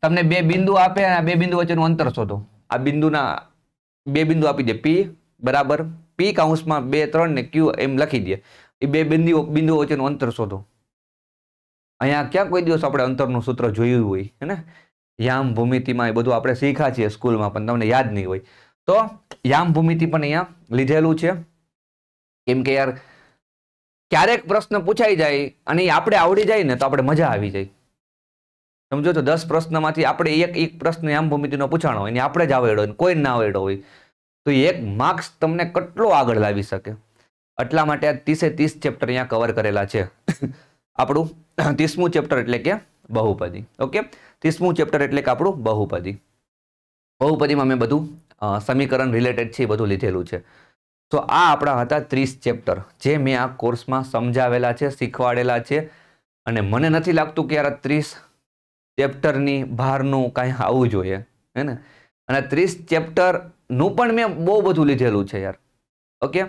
તમને બે બિંદુ આપે અને બે બિંદુ વચ્ચેનું અંતર શોધો આ બિંદુના બે બિંદુ આપી દે પી બરાબર પી કાઉન્સમાં બે ત્રણ ને ક્યુ એમ લખી દે એ બે બિંદુ બિંદુઓ વચ્ચેનું અંતર શોધો અહીંયા ક્યાં કોઈ દિવસ આપણે અંતરનું સૂત્ર જોયું હોય હે ને યામ ભૂમિતિમાં એ બધું આપણે શીખ્યા છીએ સ્કૂલમાં પણ તમને યાદ નહીં હોય તો યામ ભૂમિતિ પણ અહીંયા લીધેલું છે કેમ કે યાર ક્યારેક પ્રશ્ન પૂછાઈ જાય અને એ આપણે આવડી જાય ને તો આપણે મજા આવી જાય સમજો તો દસ પ્રશ્નમાંથી આપણે એક એક પ્રશ્ન યામ ભૂમિતિનો પૂછાણો હોય ને આપણે જ આવડ્યો હોય કોઈ ના આવડ્યો હોય તો એક માર્ક્સ તમને કેટલો આગળ લાવી શકે એટલા માટે આ ત્રીસે ત્રીસ ચેપ્ટર અહીંયા કવર કરેલા છે આપણું ત્રીસમું ચેપ્ટર એટલે કે બહુપદી ઓકે ત્રીસમું ચેપ્ટર એટલે કે આપણું બહુપદી બહુપદીમાં મેં બધું સમીકરણ રિલેટેડ છે એ બધું લીધેલું છે તો આ આપણા હતા ત્રીસ ચેપ્ટર જે મેં આ કોર્સમાં સમજાવેલા છે શીખવાડેલા છે અને મને નથી લાગતું કે યાર ત્રીસ ચેપ્ટરની બહારનું કાંઈ આવવું જોઈએ હે ને અને ત્રીસ ચેપ્ટરનું પણ મેં બહુ બધું લીધેલું છે યાર ઓકે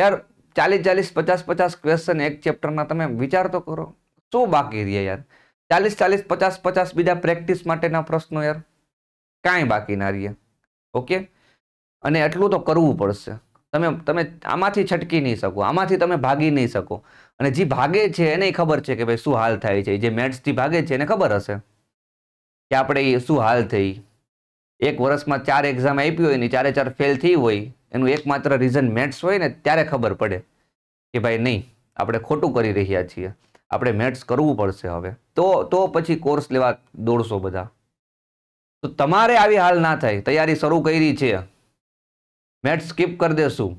યાર ચાલીસ ચાલીસ પચાસ પચાસ ક્વેશ્ચન એક ચેપ્ટરના તમે વિચાર તો કરો શું બાકી રહ્યા યાર ચાલીસ ચાલીસ પચાસ પચાસ બીજા પ્રેક્ટિસ માટેના પ્રશ્નો યાર કાંઈ બાકી ના રહ્યા ઓકે અને એટલું તો કરવું પડશે તમે તમે આમાંથી છટકી નહીં શકો આમાંથી તમે ભાગી નહીં શકો અને જે ભાગે છે એને ખબર છે કે ભાઈ શું હાલ થાય છે જે મેટ્સથી ભાગે છે એને ખબર હશે કે આપણે શું હાલ થઈ એક વર્ષમાં ચાર એક્ઝામ આપી હોય ને ચારે ચાર ફેલ થઈ હોય એનું એકમાત્ર રીઝન મેટ્સ હોય ને ત્યારે ખબર પડે કે ભાઈ નહીં આપણે ખોટું કરી રહ્યા છીએ આપણે મેટ્સ કરવું પડશે હવે તો તો પછી કોર્સ લેવા દોડશો બધા તો તમારે આવી હાલ ના થાય તૈયારી શરૂ કરી છે મેટ્સ સ્કીપ કરી દેશું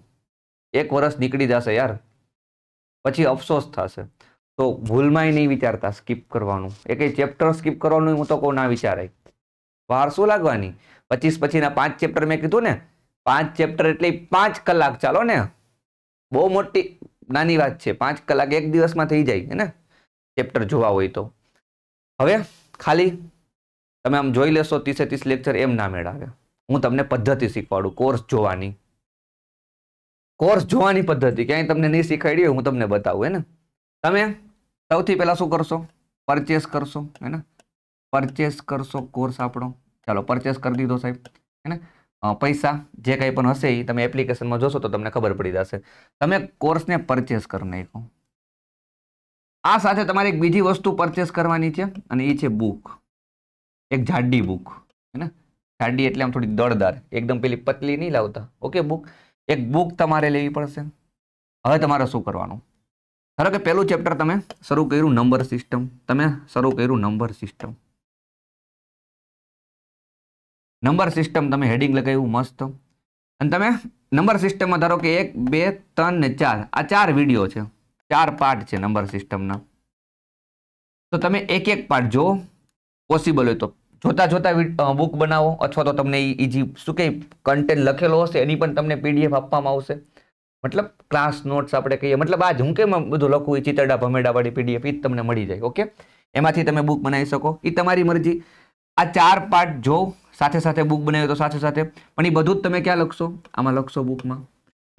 એક વર્ષ નીકળી જશે યાર પછી અફસોસ થશે તો ભૂલમાંય નહીં વિચારતા સ્કીપ કરવાનું એક ચેપ્ટર સ્કીપ કરવાનું હું તો કહું ના વિચારાય વાર શું લાગવાની પચીસ પછીના પાંચ ચેપ્ટર મેં કીધું ને પાંચ ચેપ્ટર એટલે પાંચ કલાક ચાલો ને બહુ મોટી નાની વાત છે પાંચ કલાક એક દિવસમાં થઈ જાય ને ચેપ્ટર જોવા હોય તો હવે ખાલી તમે આમ જોઈ લેશો ત્રીસે ત્રીસ લેક્ચર એમ ના મેળવે હું તમને પદ્ધતિ શીખવાડું કોર્સ જોવાની કોર્સ જોવાની પદ્ધતિ ક્યાંય તમને નહીં શીખવાડી હોય હું તમને બતાવું હે ને તમે સૌથી પહેલાં શું કરશો પરચેસ કરશો હે ને પરચેસ કરશો કોર્સ આપણો ચાલો પરચેસ કરી દીધો સાહેબ હે ને પૈસા જે કંઈ પણ હશે એ તમે એપ્લિકેશનમાં જોશો તો તમને ખબર પડી જશે તમે કોર્સને પરચેસ કરી નાખો આ સાથે તમારે એક બીજી વસ્તુ પરચેસ કરવાની છે અને એ છે બુક એક જાડી બુક હે ને જાડી એટલે આમ થોડી દળદાર એકદમ પેલી પતલી નહીં લાવતા ઓકે બુક એક બુક તમારે લેવી પડશે હવે તમારે શું કરવાનું ધારો કે પહેલું ચેપ્ટર તમે શરૂ કર્યું નંબર સિસ્ટમ તમે શરૂ કર્યું નંબર સિસ્ટમ નંબર સિસ્ટમ તમે હેડિંગ લગાવ્યું મસ્ત અને તમે નંબર સિસ્ટમમાં ધારો કે એક બે ત્રણ ને ચાર આ ચાર વિડીયો છે ચાર પાર્ટ છે નંબર સિસ્ટમના તો તમે એક એક પાર્ટ જો પોસિબલ હોય તો જોતા જોતા બુક બનાવો અથવા તો તમને ઈજી શું કંઈ કન્ટેન્ટ લખેલો હશે એની પણ તમને પીડીએફ આપવામાં આવશે મતલબ ક્લાસ નોટ્સ આપણે કહીએ મતલબ આજ હું કેમ બધું લખું એ ચિતરડા ભમેડાવાળી પીડીએફ એ તમને મળી જાય ઓકે એમાંથી તમે બુક બનાવી શકો એ તમારી મરજી આ ચાર પાર્ટ જો સાથે સાથે બુક બનાવ્યો તો સાથે સાથે પણ એ બધું જ તમે ક્યાં લખશો આમાં લખશો બુકમાં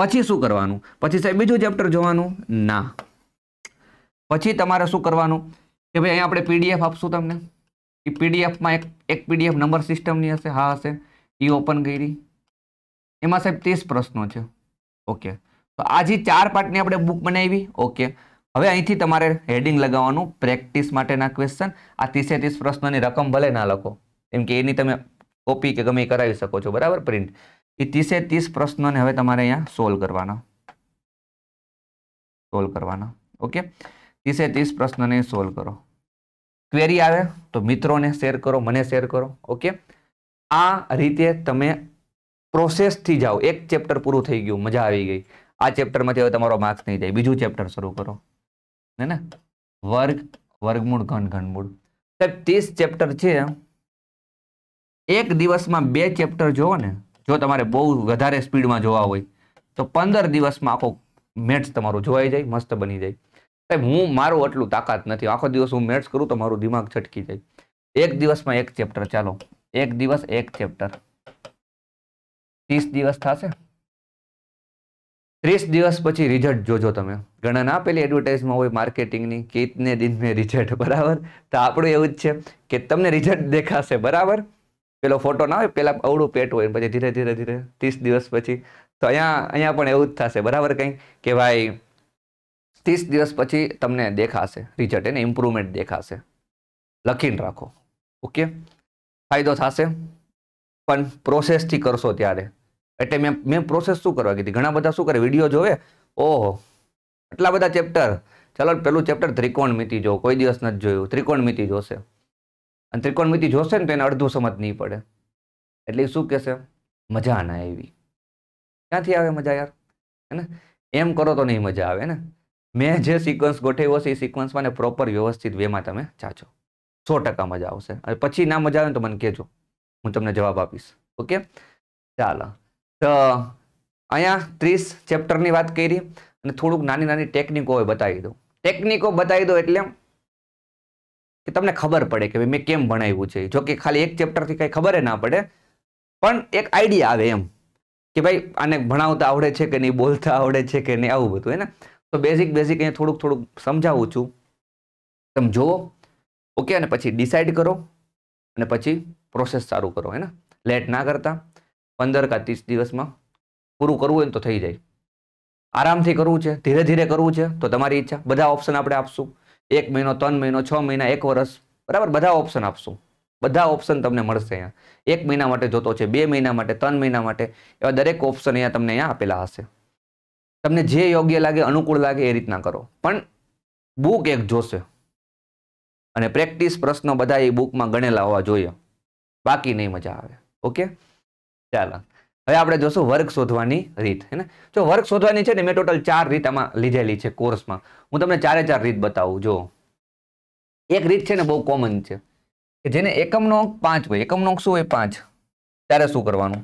પછી શું કરવાનું પછી સાહેબ બીજું ચેપ્ટર જોવાનું ના પછી તમારે શું કરવાનું કે ભાઈ અહીંયા આપણે પીડીએફ આપશું તમને એ પીડીએફમાં એક એક પીડીએફ નંબર સિસ્ટમની હશે હા હશે એ ઓપન કરી એમાં સાહેબ ત્રીસ પ્રશ્નો છે ઓકે તો આ જે ચાર પાર્ટની આપણે બુક બનાવી ઓકે હવે અહીંથી તમારે હેડિંગ લગાવવાનું પ્રેક્ટિસ માટેના ક્વેશ્ચન આ ત્રીસે ત્રીસ પ્રશ્નોની રકમ ભલે ના લખો કેમ કે એની તમે કોપી કે ગમે કરાવી શકો છો બરાબર પ્રિન્ટ એ ત્રીસે ત્રીસ પ્રશ્નોને હવે તમારે અહીંયા સોલ્વ કરવાના સોલ્વ કરવાના ઓકે ત્રીસે ત્રીસ પ્રશ્નોને સોલ્વ કરો ક્વેરી આવે તો મિત્રોને શેર કરો મને શેર કરો ઓકે આ રીતે તમે પ્રોસેસથી જાઓ એક ચેપ્ટર પૂરું થઈ ગયું મજા આવી ગઈ આ ચેપ્ટરમાંથી હવે તમારો માર્ક્સ નહીં જાય બીજું ચેપ્ટર શરૂ કરો હે ને વર્ગ વર્ગમૂળ ઘન ઘનમૂળ સાહેબ ત્રીસ ચેપ્ટર છે એક દિવસમાં બે ચેપ્ટર જોવો ને જો તમારે બહુ વધારે સ્પીડમાં જોવા હોય તો પંદર દિવસમાં આખો મેટ્સ તમારું જોવાઈ જાય મસ્ત બની જાય હું મારું આટલું તાકાત નથી આખો દિવસ હું મેટ્સ કરું તો મારું દિમાગ છટકી જાય એક દિવસમાં એક ચેપ્ટર ચાલો એક દિવસ એક ચેપ્ટર ત્રીસ દિવસ થશે ત્રીસ દિવસ પછી રિઝલ્ટ જોજો તમે ગણના પેલી એડવર્ટાઇઝમાં હોય માર્કેટિંગની કે ઇતને દિન મેં રિઝલ્ટ બરાબર તો આપણું એવું જ છે કે તમને રિઝલ્ટ દેખાશે બરાબર પેલો ફોટો ના હોય પેલા અવળું પેટ હોય પછી ધીરે ધીરે ધીરે ત્રીસ દિવસ પછી તો અહીંયા અહીંયા પણ એવું જ થશે બરાબર કંઈ કે ભાઈ ત્રીસ દિવસ પછી તમને દેખાશે રિઝલ્ટ એને ઇમ્પ્રુવમેન્ટ દેખાશે લખીને રાખો ઓકે ફાયદો થશે પણ પ્રોસેસથી કરશો ત્યારે એટલે મેં મેં પ્રોસેસ શું કરવા કીધી ઘણા બધા શું કરે વિડીયો જોવે ઓહો આટલા બધા ચેપ્ટર ચાલો પેલું ચેપ્ટર ત્રિકોણમિતિ જો કોઈ દિવસ નથી જોયું ત્રિકોણમિતિ જોશે અને ત્રિકોણમિતિ જોશે ને તો એને અડધું સમજ નહીં પડે એટલે શું કહેશે મજા ના આવી ક્યાંથી આવે મજા યાર હે ને એમ કરો તો નહીં મજા આવે ને મેં જે સિક્વન્સ ગોઠવ્યો છે એ સિક્વન્સમાં પ્રોપર વ્યવસ્થિત વેમાં તમે ચાચો સો ટકા મજા આવશે અને પછી ના મજા આવે ને તો મને કહેજો હું તમને જવાબ આપીશ ઓકે ચાલો તો અહીંયા ત્રીસ ચેપ્ટરની વાત કરી અને થોડુંક નાની નાની ટેકનિકો હોય બતાવી દઉં ટેકનિકો બતાવી દો એટલે કે તમને ખબર પડે કે મેં કેમ ભણાવ્યું છે જો કે ખાલી એક ચેપ્ટરથી કંઈ ખબર ના પડે પણ એક આઈડિયા આવે એમ કે ભાઈ આને ભણાવતા આવડે છે કે નહીં બોલતા આવડે છે કે નહીં આવું બધું એને તો બેઝિક બેઝિક અહીંયા થોડુંક થોડુંક સમજાવું છું તમે જુઓ ઓકે અને પછી ડિસાઇડ કરો અને પછી પ્રોસેસ સારું કરો હે ને લેટ ના કરતા પંદર કા ત્રીસ દિવસમાં પૂરું કરવું હોય તો થઈ જાય આરામથી કરવું છે ધીરે ધીરે કરવું છે તો તમારી ઈચ્છા બધા ઓપ્શન આપણે આપશું એક મહિનો ત્રણ મહિનો છ મહિના એક વર્ષ બરાબર બધા ઓપ્શન આપશો બધા ઓપ્શન તમને મળશે અહીંયા એક મહિના માટે જોતો છે બે મહિના માટે ત્રણ મહિના માટે એવા દરેક ઓપ્શન અહીંયા તમને અહીંયા આપેલા હશે તમને જે યોગ્ય લાગે અનુકૂળ લાગે એ રીતના કરો પણ બુક એક જોશે અને પ્રેક્ટિસ પ્રશ્નો બધા એ બુકમાં ગણેલા હોવા જોઈએ બાકી નહીં મજા આવે ઓકે ચાલો હવે આપણે જોશું વર્ગ શોધવાની રીત હે ને જો વર્ગ શોધવાની છે ને મેં ટોટલ ચાર રીત આમાં લીધેલી છે કોર્સમાં હું તમને ચારે ચાર રીત બતાવું જો એક રીત છે ને બહુ કોમન છે કે જેને એકમનો અંક પાંચ હોય એકમનો અંક શું હોય પાંચ ત્યારે શું કરવાનું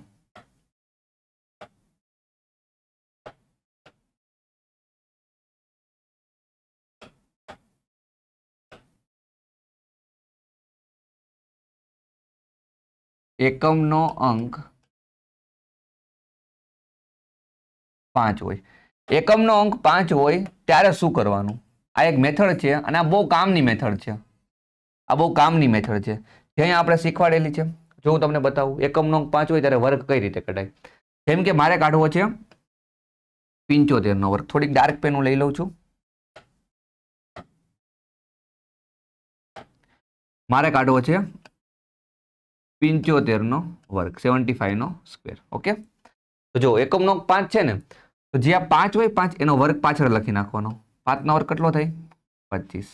એકમનો અંક પાંચ હોય એકમનો અંક પાંચ હોય ત્યારે શું કરવાનું આ એક મેથડ છે અને આ બહુ કામની મેથડ છે આ બહુ કામની મેથડ છે જે આપણે શીખવાડેલી છે જો હું તમને બતાવું એકમનો અંક પાંચ હોય ત્યારે વર્ગ કઈ રીતે કઢાય જેમ કે મારે કાઢવો છે પિંચોતેરનો વર્ગ થોડીક ડાર્ક પેન હું લઈ લઉં છું મારે કાઢવો છે પિંચોતેરનો વર્ગ સેવન્ટી ફાઈવનો સ્ક્વેર ઓકે તો જો એકમનો પાંચ છે ને તો જે આ પાંચ હોય પાંચ એનો વર્ગ પાછળ લખી નાખવાનો પાંચનો વર્ગ કેટલો થાય પચીસ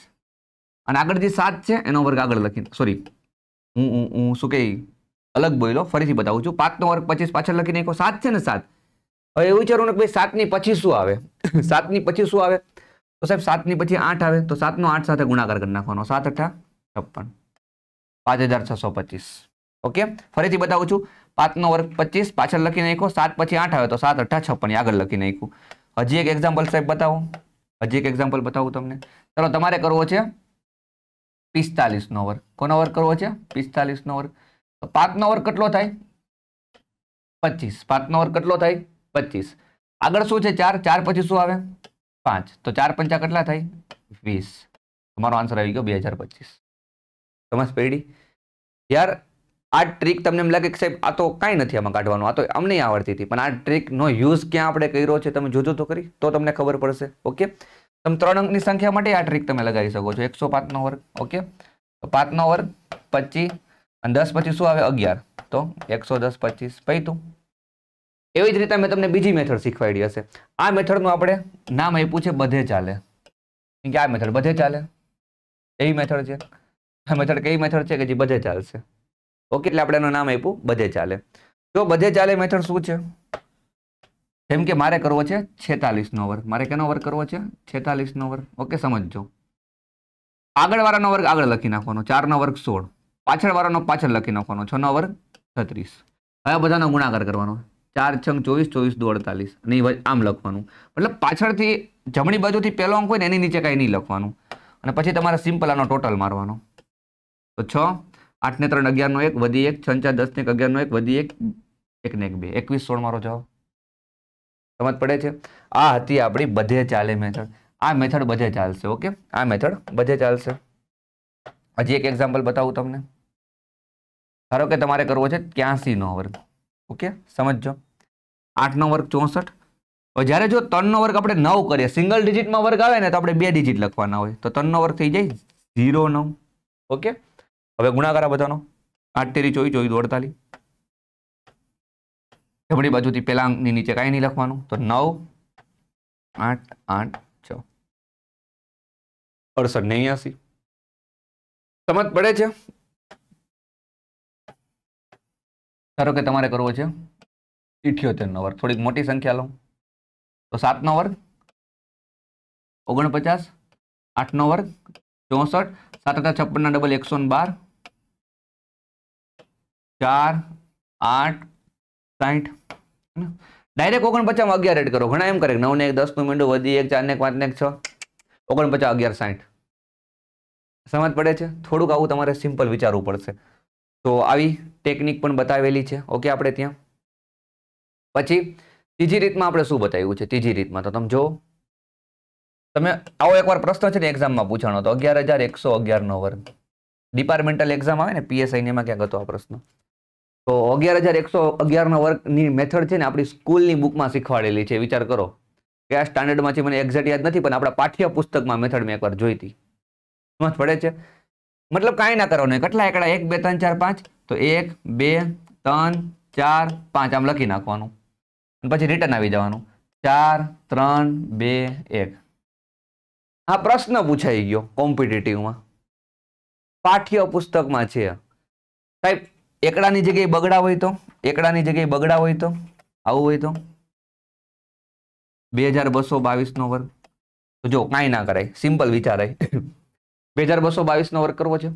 અને આગળ જે સાત છે એનો વર્ગ આગળ લખી સોરી હું હું શું કહી અલગ બોલો ફરીથી બતાવું છું પાંચનો વર્ગ પચીસ પાછળ લખી નાખો સાત છે ને સાત હવે એવું વિચારું ને કે ભાઈ સાતની પચીસ શું આવે સાતની પચીસ શું આવે તો સાહેબ સાતની પછી આઠ આવે તો સાતનો આઠ સાથે ગુણાકાર કરી નાખવાનો સાત અઠા છપ્પન પાંચ હજાર છસો પચીસ ઓકે ફરીથી બતાવું છું 5 નો વર્ગ 25 પાછળ લખી નાખ્યો 7 પછી 8 આવે તો 7856 ની આગળ લખી નાખ્યું હજી એક એક્ઝામ્પલ સે બતાવું હજી એક એક્ઝામ્પલ બતાવું તમને ચલો તમારે કરવો છે 45 નો વર્ગ કોનો વર્ગ કરવો છે 45 નો વર્ગ તો 5 નો વર્ગ કેટલો થાય 25 5 નો વર્ગ કેટલો થાય 25 આગળ શું છે 4 4 * 250 આવે 5 તો 4 * 5ા કેટલા થાય 20 તમારો આન્સર આવી ગયો 2025 તમાસ પેડી યાર આ ટ્રીક તમને એમ લાગે કે સાહેબ આ તો કાંઈ નથી આમાં કાઢવાનું આ તો અમને આવડતી હતી પણ આ ટ્રીકનો યુઝ ક્યાં આપણે કર્યો છે તમે જોજો તો કરી તો તમને ખબર પડશે ઓકે તમે ત્રણ અંકની સંખ્યા માટે આ ટ્રીક તમે લગાવી શકો છો એકસો પાંચનો વર્ગ ઓકે પાંચનો વર્ગ પચીસ અને દસ પછી શું આવે અગિયાર તો એકસો દસ પચીસ પૈતું એવી જ રીતે મેં તમને બીજી મેથડ શીખવાડી હશે આ મેથડનું આપણે નામ આપ્યું છે બધે ચાલે કે આ મેથડ બધે ચાલે એવી મેથડ છે આ મેથડ કઈ મેથડ છે કે જે બધે ચાલશે ઓકે એટલે આપણે એનું નામ આપ્યું બધે ચાલે જો બધે ચાલે મેથડ શું છે જેમ કે મારે કરવો છે છેતાલીસનો વર્ગ મારે કેનો વર્ગ કરવો છે છેતાલીસનો વર્ગ ઓકે સમજજો આગળવાળાનો વર્ગ આગળ લખી નાખવાનો ચારનો વર્ગ સોળ પાછળવાળાનો પાછળ લખી નાખવાનો છનો વર્ગ છત્રીસ હવે બધાનો ગુણાકાર કરવાનો ચાર છંગ ચોવીસ ચોવીસ દો અડતાલીસ અને આમ લખવાનું મતલબ પાછળથી જમણી બાજુથી પહેલો અંક હોય ને એની નીચે કાંઈ નહીં લખવાનું અને પછી તમારે સિમ્પલ આનો ટોટલ મારવાનો તો છ આઠને ત્રણ અગિયારનો એક વધી એક છ ચાર દસને એક અગિયારનો એક વધી એક એકને એક બે એકવીસ સોળ મારો જવાબ સમજ પડે છે આ હતી આપણી બધે ચાલે મેથડ આ મેથડ બધે ચાલશે ઓકે આ મેથડ બધે ચાલશે હજી એક એક્ઝામ્પલ બતાવું તમને ધારો કે તમારે કરવો છે ત્યાંસીનો વર્ગ ઓકે સમજો આઠનો વર્ગ ચોસઠ જ્યારે જો ત્રણનો વર્ગ આપણે નવ કરીએ સિંગલ ડિજિટમાં વર્ગ આવે ને તો આપણે બે ડિજિટ લખવાના હોય તો ત્રણનો વર્ગ થઈ જાય ઝીરો નવ ઓકે હવે ગુણાકાર બધાનો આઠ તેરી ચોવી ચોવી દોડતાલી જમણી બાજુથી પેલા અંકની નીચે કાંઈ નહીં લખવાનું તો નવ આઠ આઠ છ અડસઠ નેસી સમજ પડે છે ધારો કે તમારે કરવો છે ઇઠ્યોતેર નો વર્ગ થોડીક મોટી સંખ્યા લઉં તો સાતનો વર્ગ ઓગણપચાસ આઠનો વર્ગ ચોસઠ સાત હતા છપ્પન ના ડબલ એકસો બાર ચાર આઠ સાઠ ડાયરેક્ટ ઓગણપચાસ અગિયાર એડ કરો ઘણા એમ કરે નવ ને એક દસ નું મીંડું વધી એક ચાર ને એક પાંચ ને એક છ ઓગણપચાસ અગિયાર સાઠ સમજ પડે છે થોડુંક આવું તમારે સિમ્પલ વિચારવું પડશે તો આવી ટેકનિક પણ બતાવેલી છે ઓકે આપણે ત્યાં પછી ત્રીજી રીતમાં આપણે શું બતાવ્યું છે ત્રીજી રીતમાં તો તમે જો તમે આવો એકવાર પ્રશ્ન છે ને એક્ઝામમાં પૂછાણો તો અગિયાર હજાર એકસો અગિયાર નો વર્ગ ડિપાર્ટમેન્ટલ એક્ઝામ આવે ને પીએસઆઈની એમાં ક્યાંક હતો આ પ્રશ્ન તો અગિયાર હજાર એકસો અગિયારનો વર્ગની મેથડ છે ને આપણી સ્કૂલની બુકમાં શીખવાડેલી છે વિચાર કરો કયા સ્ટાન્ડર્ડમાં છે મને એક્ઝેક્ટ યાદ નથી પણ આપણા પાઠ્યપુસ્તકમાં મેથડ મેં એકવાર જોઈતી સમજ પડે છે મતલબ કાંઈ ના કરવાનું કેટલા એકડા એક બે ત્રણ ચાર પાંચ તો એક બે ત્રણ ચાર પાંચ આમ લખી નાખવાનું પછી રિટર્ન આવી જવાનું ચાર ત્રણ બે એક આ પ્રશ્ન પૂછાઈ ગયો કોમ્પિટિટિવમાં પાઠ્ય પુસ્તકમાં છે સાહેબ એકડાની જગ્યાએ બગડા હોય તો એકડાની જગ્યાએ બગડા હોય તો આવું હોય તો બે હજાર બસો બાવીસનો વર્ગ તો જો કાંઈ ના કરાય સિમ્પલ વિચારાય બે હજાર બસો બાવીસનો વર્ગ કરવો છે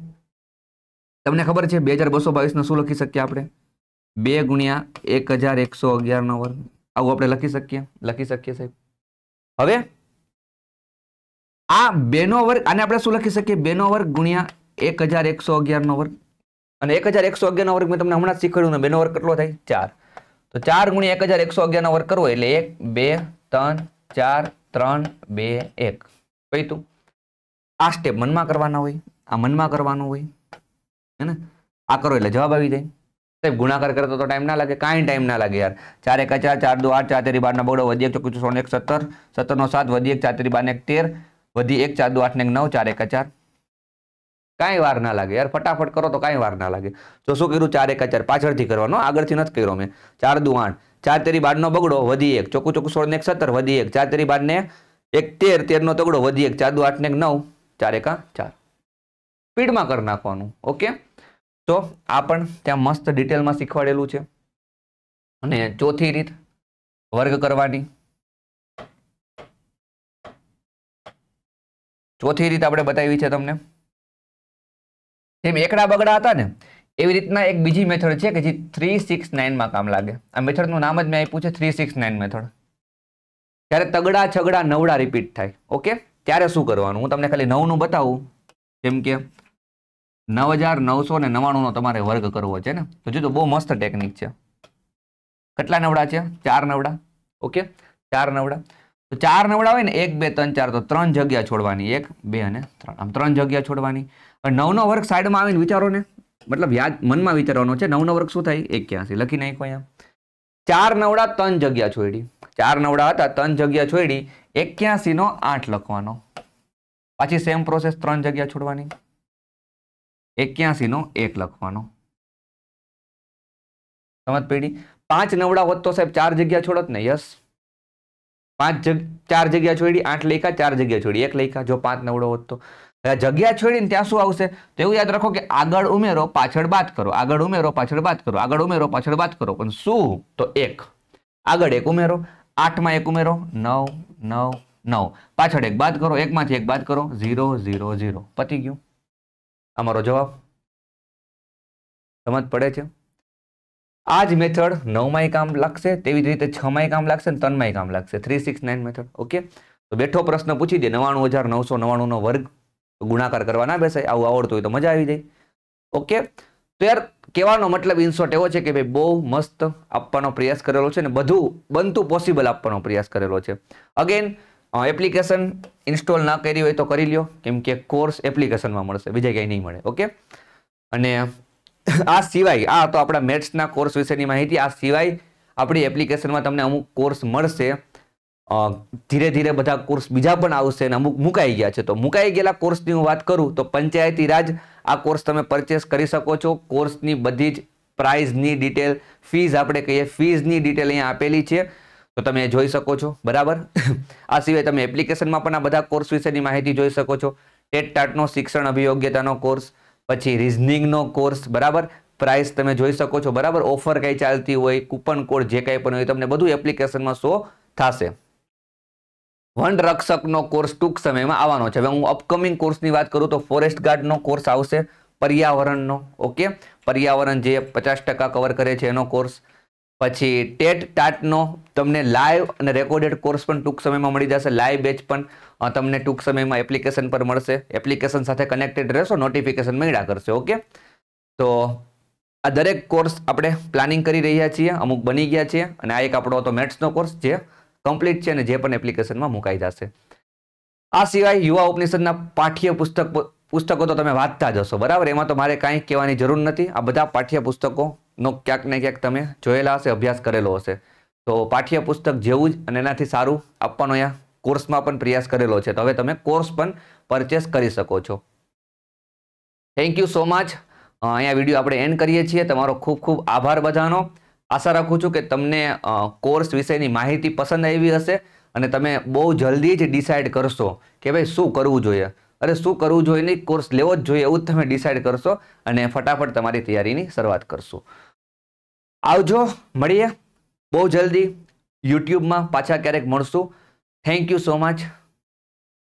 તમને ખબર છે બે હજાર બસો બાવીસનો શું લખી શકીએ આપણે બે ગુણ્યા એક હજાર એકસો અગિયારનો વર્ગ આવું આપણે લખી શકીએ લખી શકીએ સાહેબ હવે આ બેનો વર્ગ આને આપણે શું લખી શકીએ બેનો વર્ગ ગુણ્યા એક હજાર એકસો અગિયારનો વર્ગ અને એક હજાર એકસો અગિયારનો વર્ગ મેં તમને હમણાં જ શીખવાડ્યું ને બેનો વર્ગ કેટલો થાય ચાર તો ચાર ગુણ્યા એક હજાર એકસો અગિયારનો વર્ગ કરવો એટલે એક બે ત્રણ ચાર ત્રણ બે એક કઈ તું આ સ્ટેપ મનમાં કરવાના હોય આ મનમાં કરવાનું હોય હે ને આ કરો એટલે જવાબ આવી જાય સાહેબ ગુણાકાર કરતો તો ટાઈમ ના લાગે કાંઈ ટાઈમ ના લાગે યાર ચાર એક ચાર ચાર દો આઠ ચાર તેરી બારના બગડો વધી એક ચોખ્ખું સોળ એક સત્તર સત્તરનો સાત વધી એક ચાર તેરી બારને એક તેર વધી એક ચાર દો આઠને એક નવ ચાર એક ચાર કાંઈ વાર ના લાગે યાર ફટાફટ કરો તો કાંઈ વાર ના લાગે જો શું કર્યું ચાર એકા ચાર પાછળથી કરવાનો આગળથી નથી કર્યો મેં ચાર દુ આઠ ચાર તેરી બારનો બગડો વધી એક ચોખ્ખું ચોખ્ખું સોળ ને એક સત્તર વધી એક ચાર તેરી બારને એક તેર તેરનો તગડો વધી એક ચાર દુ આઠ ને એક નવ ચાર એકા ચાર સ્પીડમાં કરી નાખવાનું ઓકે તો આ પણ ત્યાં મસ્ત ડિટેલમાં શીખવાડેલું છે અને ચોથી રીત વર્ગ કરવાની ચોથી રીત આપણે બતાવી છે તમને જેમ એકડા બગડા હતા ને એવી રીતના એક બીજી મેથડ છે કે જે થ્રી સિક્સ નાઇનમાં કામ લાગે આ મેથડનું નામ જ મેં આપ્યું છે થ્રી સિક્સ નાઇન મેથડ ત્યારે તગડા છગડા નવડા રિપીટ થાય ઓકે ત્યારે શું કરવાનું હું તમને ખાલી નવનું બતાવું જેમ કે નવ હજાર નવસો ને નવાણુંનો તમારે વર્ગ કરવો છે ને તો જો બહુ મસ્ત ટેકનિક છે કેટલા નવડા છે ચાર નવડા ઓકે ચાર નવડા તો ચાર નવડા હોય ને એક બે ત્રણ ચાર તો ત્રણ જગ્યા છોડવાની એક બે અને ત્રણ આમ ત્રણ જગ્યા છોડવાની નવનો વર્ગ સાઈડમાં આવીને વિચારો ને મતલબ યાદ મનમાં વિચારવાનો છે નવનો વર્ગ શું થાય એક્યાસી લખી નાખો અહીંયા ચાર નવડા ત્રણ જગ્યા છોડી ચાર નવડા હતા ત્રણ જગ્યા છોડી એક્યાસીનો આઠ લખવાનો પાછી સેમ પ્રોસેસ ત્રણ જગ્યા છોડવાની એક્યાસીનો એક લખવાનો સમજ પેઢી પાંચ નવડા હોત તો સાહેબ ચાર જગ્યા છોડત ને યસ પાંચ જગ ચાર જગ્યા છોડી આઠ લેખા ચાર જગ્યા છોડી એક લેખા જો પાંચ નવડો હોત તો જગ્યા છોડીને ત્યાં શું આવશે તો એવું યાદ રાખો કે આગળ ઉમેરો પાછળ બાદ કરો આગળ ઉમેરો પાછળ બાદ કરો આગળ ઉમેરો પાછળ બાદ કરો પણ શું તો એક આગળ એક ઉમેરો આઠમાં એક ઉમેરો નવ નવ નવ પાછળ એક બાદ કરો એકમાંથી એક બાદ કરો ઝીરો ઝીરો ઝીરો પતી ગયું અમારો જવાબ સમજ પડે છે આ જ મેથડ નવમાંય કામ લાગશે તેવી જ રીતે છમાંય કામ લાગશે ને ત્રણમાંય કામ લાગશે three six nine method okay તો બેઠો પ્રશ્ન પૂછી દે નવાણું હજાર નવસો નવાણું નો વર્ગ ગુણાકાર કરવા ના બેસે આવું આવડતું હોય તો મજા આવી જાય ઓકે તો યાર કહેવાનો મતલબ ઇનશોર્ટ એવો છે કે ભાઈ બહુ મસ્ત આપવાનો પ્રયાસ કરેલો છે ને બધું બનતું પોસિબલ આપવાનો પ્રયાસ કરેલો છે અગેન એપ્લિકેશન ઇન્સ્ટોલ ના કરી હોય તો કરી લ્યો કેમ કે કોર્સ એપ્લિકેશનમાં મળશે બીજા ક્યાંય નહીં મળે ઓકે અને આ સિવાય આ તો આપણા મેથ્સના કોર્સ વિશેની માહિતી આ સિવાય આપણી એપ્લિકેશનમાં તમને અમુક કોર્સ મળશે ધીરે ધીરે બધા કોર્સ બીજા પણ આવશે અને અમુક મુકાઈ ગયા છે તો મુકાઈ ગયેલા કોર્સની હું વાત કરું તો પંચાયતી રાજ આ કોર્સ તમે પરચેસ કરી શકો છો કોર્સની બધી જ પ્રાઇઝની ડિટેલ ફીઝ આપણે કહીએ ફીઝની ડિટેલ અહીંયા આપેલી છે તો તમે જોઈ શકો છો બરાબર આ સિવાય તમે એપ્લિકેશનમાં પણ આ બધા કોર્સ વિશેની માહિતી જોઈ શકો છો ટેટ ટાટનો શિક્ષણ અભિયોગ્યતાનો કોર્સ પછી રિઝનિંગનો કોર્સ બરાબર પ્રાઇસ તમે જોઈ શકો છો બરાબર ઓફર કઈ ચાલતી હોય કૂપન કોડ જે કંઈ પણ હોય તમને બધું એપ્લિકેશનમાં શો થશે વન રક્ષકનો કોર્સ ટૂંક સમયમાં આવવાનો છે હવે હું અપકમિંગ કોર્સની વાત કરું તો ફોરેસ્ટ ગાર્ડનો કોર્સ આવશે પર્યાવરણનો ઓકે પર્યાવરણ જે પચાસ ટકા કવર કરે છે એનો કોર્સ પછી ટેટ ટાટનો તમને લાઈવ અને રેકોર્ડેડ કોર્સ પણ ટૂંક સમયમાં મળી જશે લાઈવ બેચ પણ તમને ટૂંક સમયમાં એપ્લિકેશન પર મળશે એપ્લિકેશન સાથે કનેક્ટેડ રહેશો નોટિફિકેશન મેળા કરશે ઓકે તો આ દરેક કોર્સ આપણે પ્લાનિંગ કરી રહ્યા છીએ અમુક બની ગયા છીએ અને આ એક આપણો હતો મેથ્સનો કોર્સ જે કમ્પ્લીટ છે અને જે પણ એપ્લિકેશનમાં મુકાઈ જશે આ સિવાય યુવા ઉપનિષદના પાઠ્ય પુસ્તક પુસ્તકો તો તમે વાંચતા જ હશો બરાબર એમાં તો મારે કાંઈ કહેવાની જરૂર નથી આ બધા પાઠ્ય પુસ્તકોનો ક્યાંક ને ક્યાંક તમે જોયેલા હશે અભ્યાસ કરેલો હશે તો પાઠ્ય પુસ્તક જેવું જ અને એનાથી સારું આપવાનો અહીંયા કોર્સમાં પણ પ્રયાસ કરેલો છે તો હવે તમે કોર્સ પણ પરચેસ કરી શકો છો થેન્ક યુ સો મચ અહીંયા વિડીયો આપણે એન્ડ કરીએ છીએ તમારો ખૂબ ખૂબ આભાર બધાનો આશા રાખું છું કે તમને કોર્સ વિશેની માહિતી પસંદ આવી હશે અને તમે બહુ જલ્દી જ ડિસાઇડ કરશો કે ભાઈ શું કરવું જોઈએ અરે શું કરવું જોઈએ નહીં કોર્સ લેવો જ જોઈએ એવું જ તમે ડિસાઇડ કરશો અને ફટાફટ તમારી તૈયારીની શરૂઆત કરશો આવજો મળીએ બહુ જલ્દી યુટ્યુબમાં પાછા ક્યારેક મળશું થેન્ક યુ સો મચ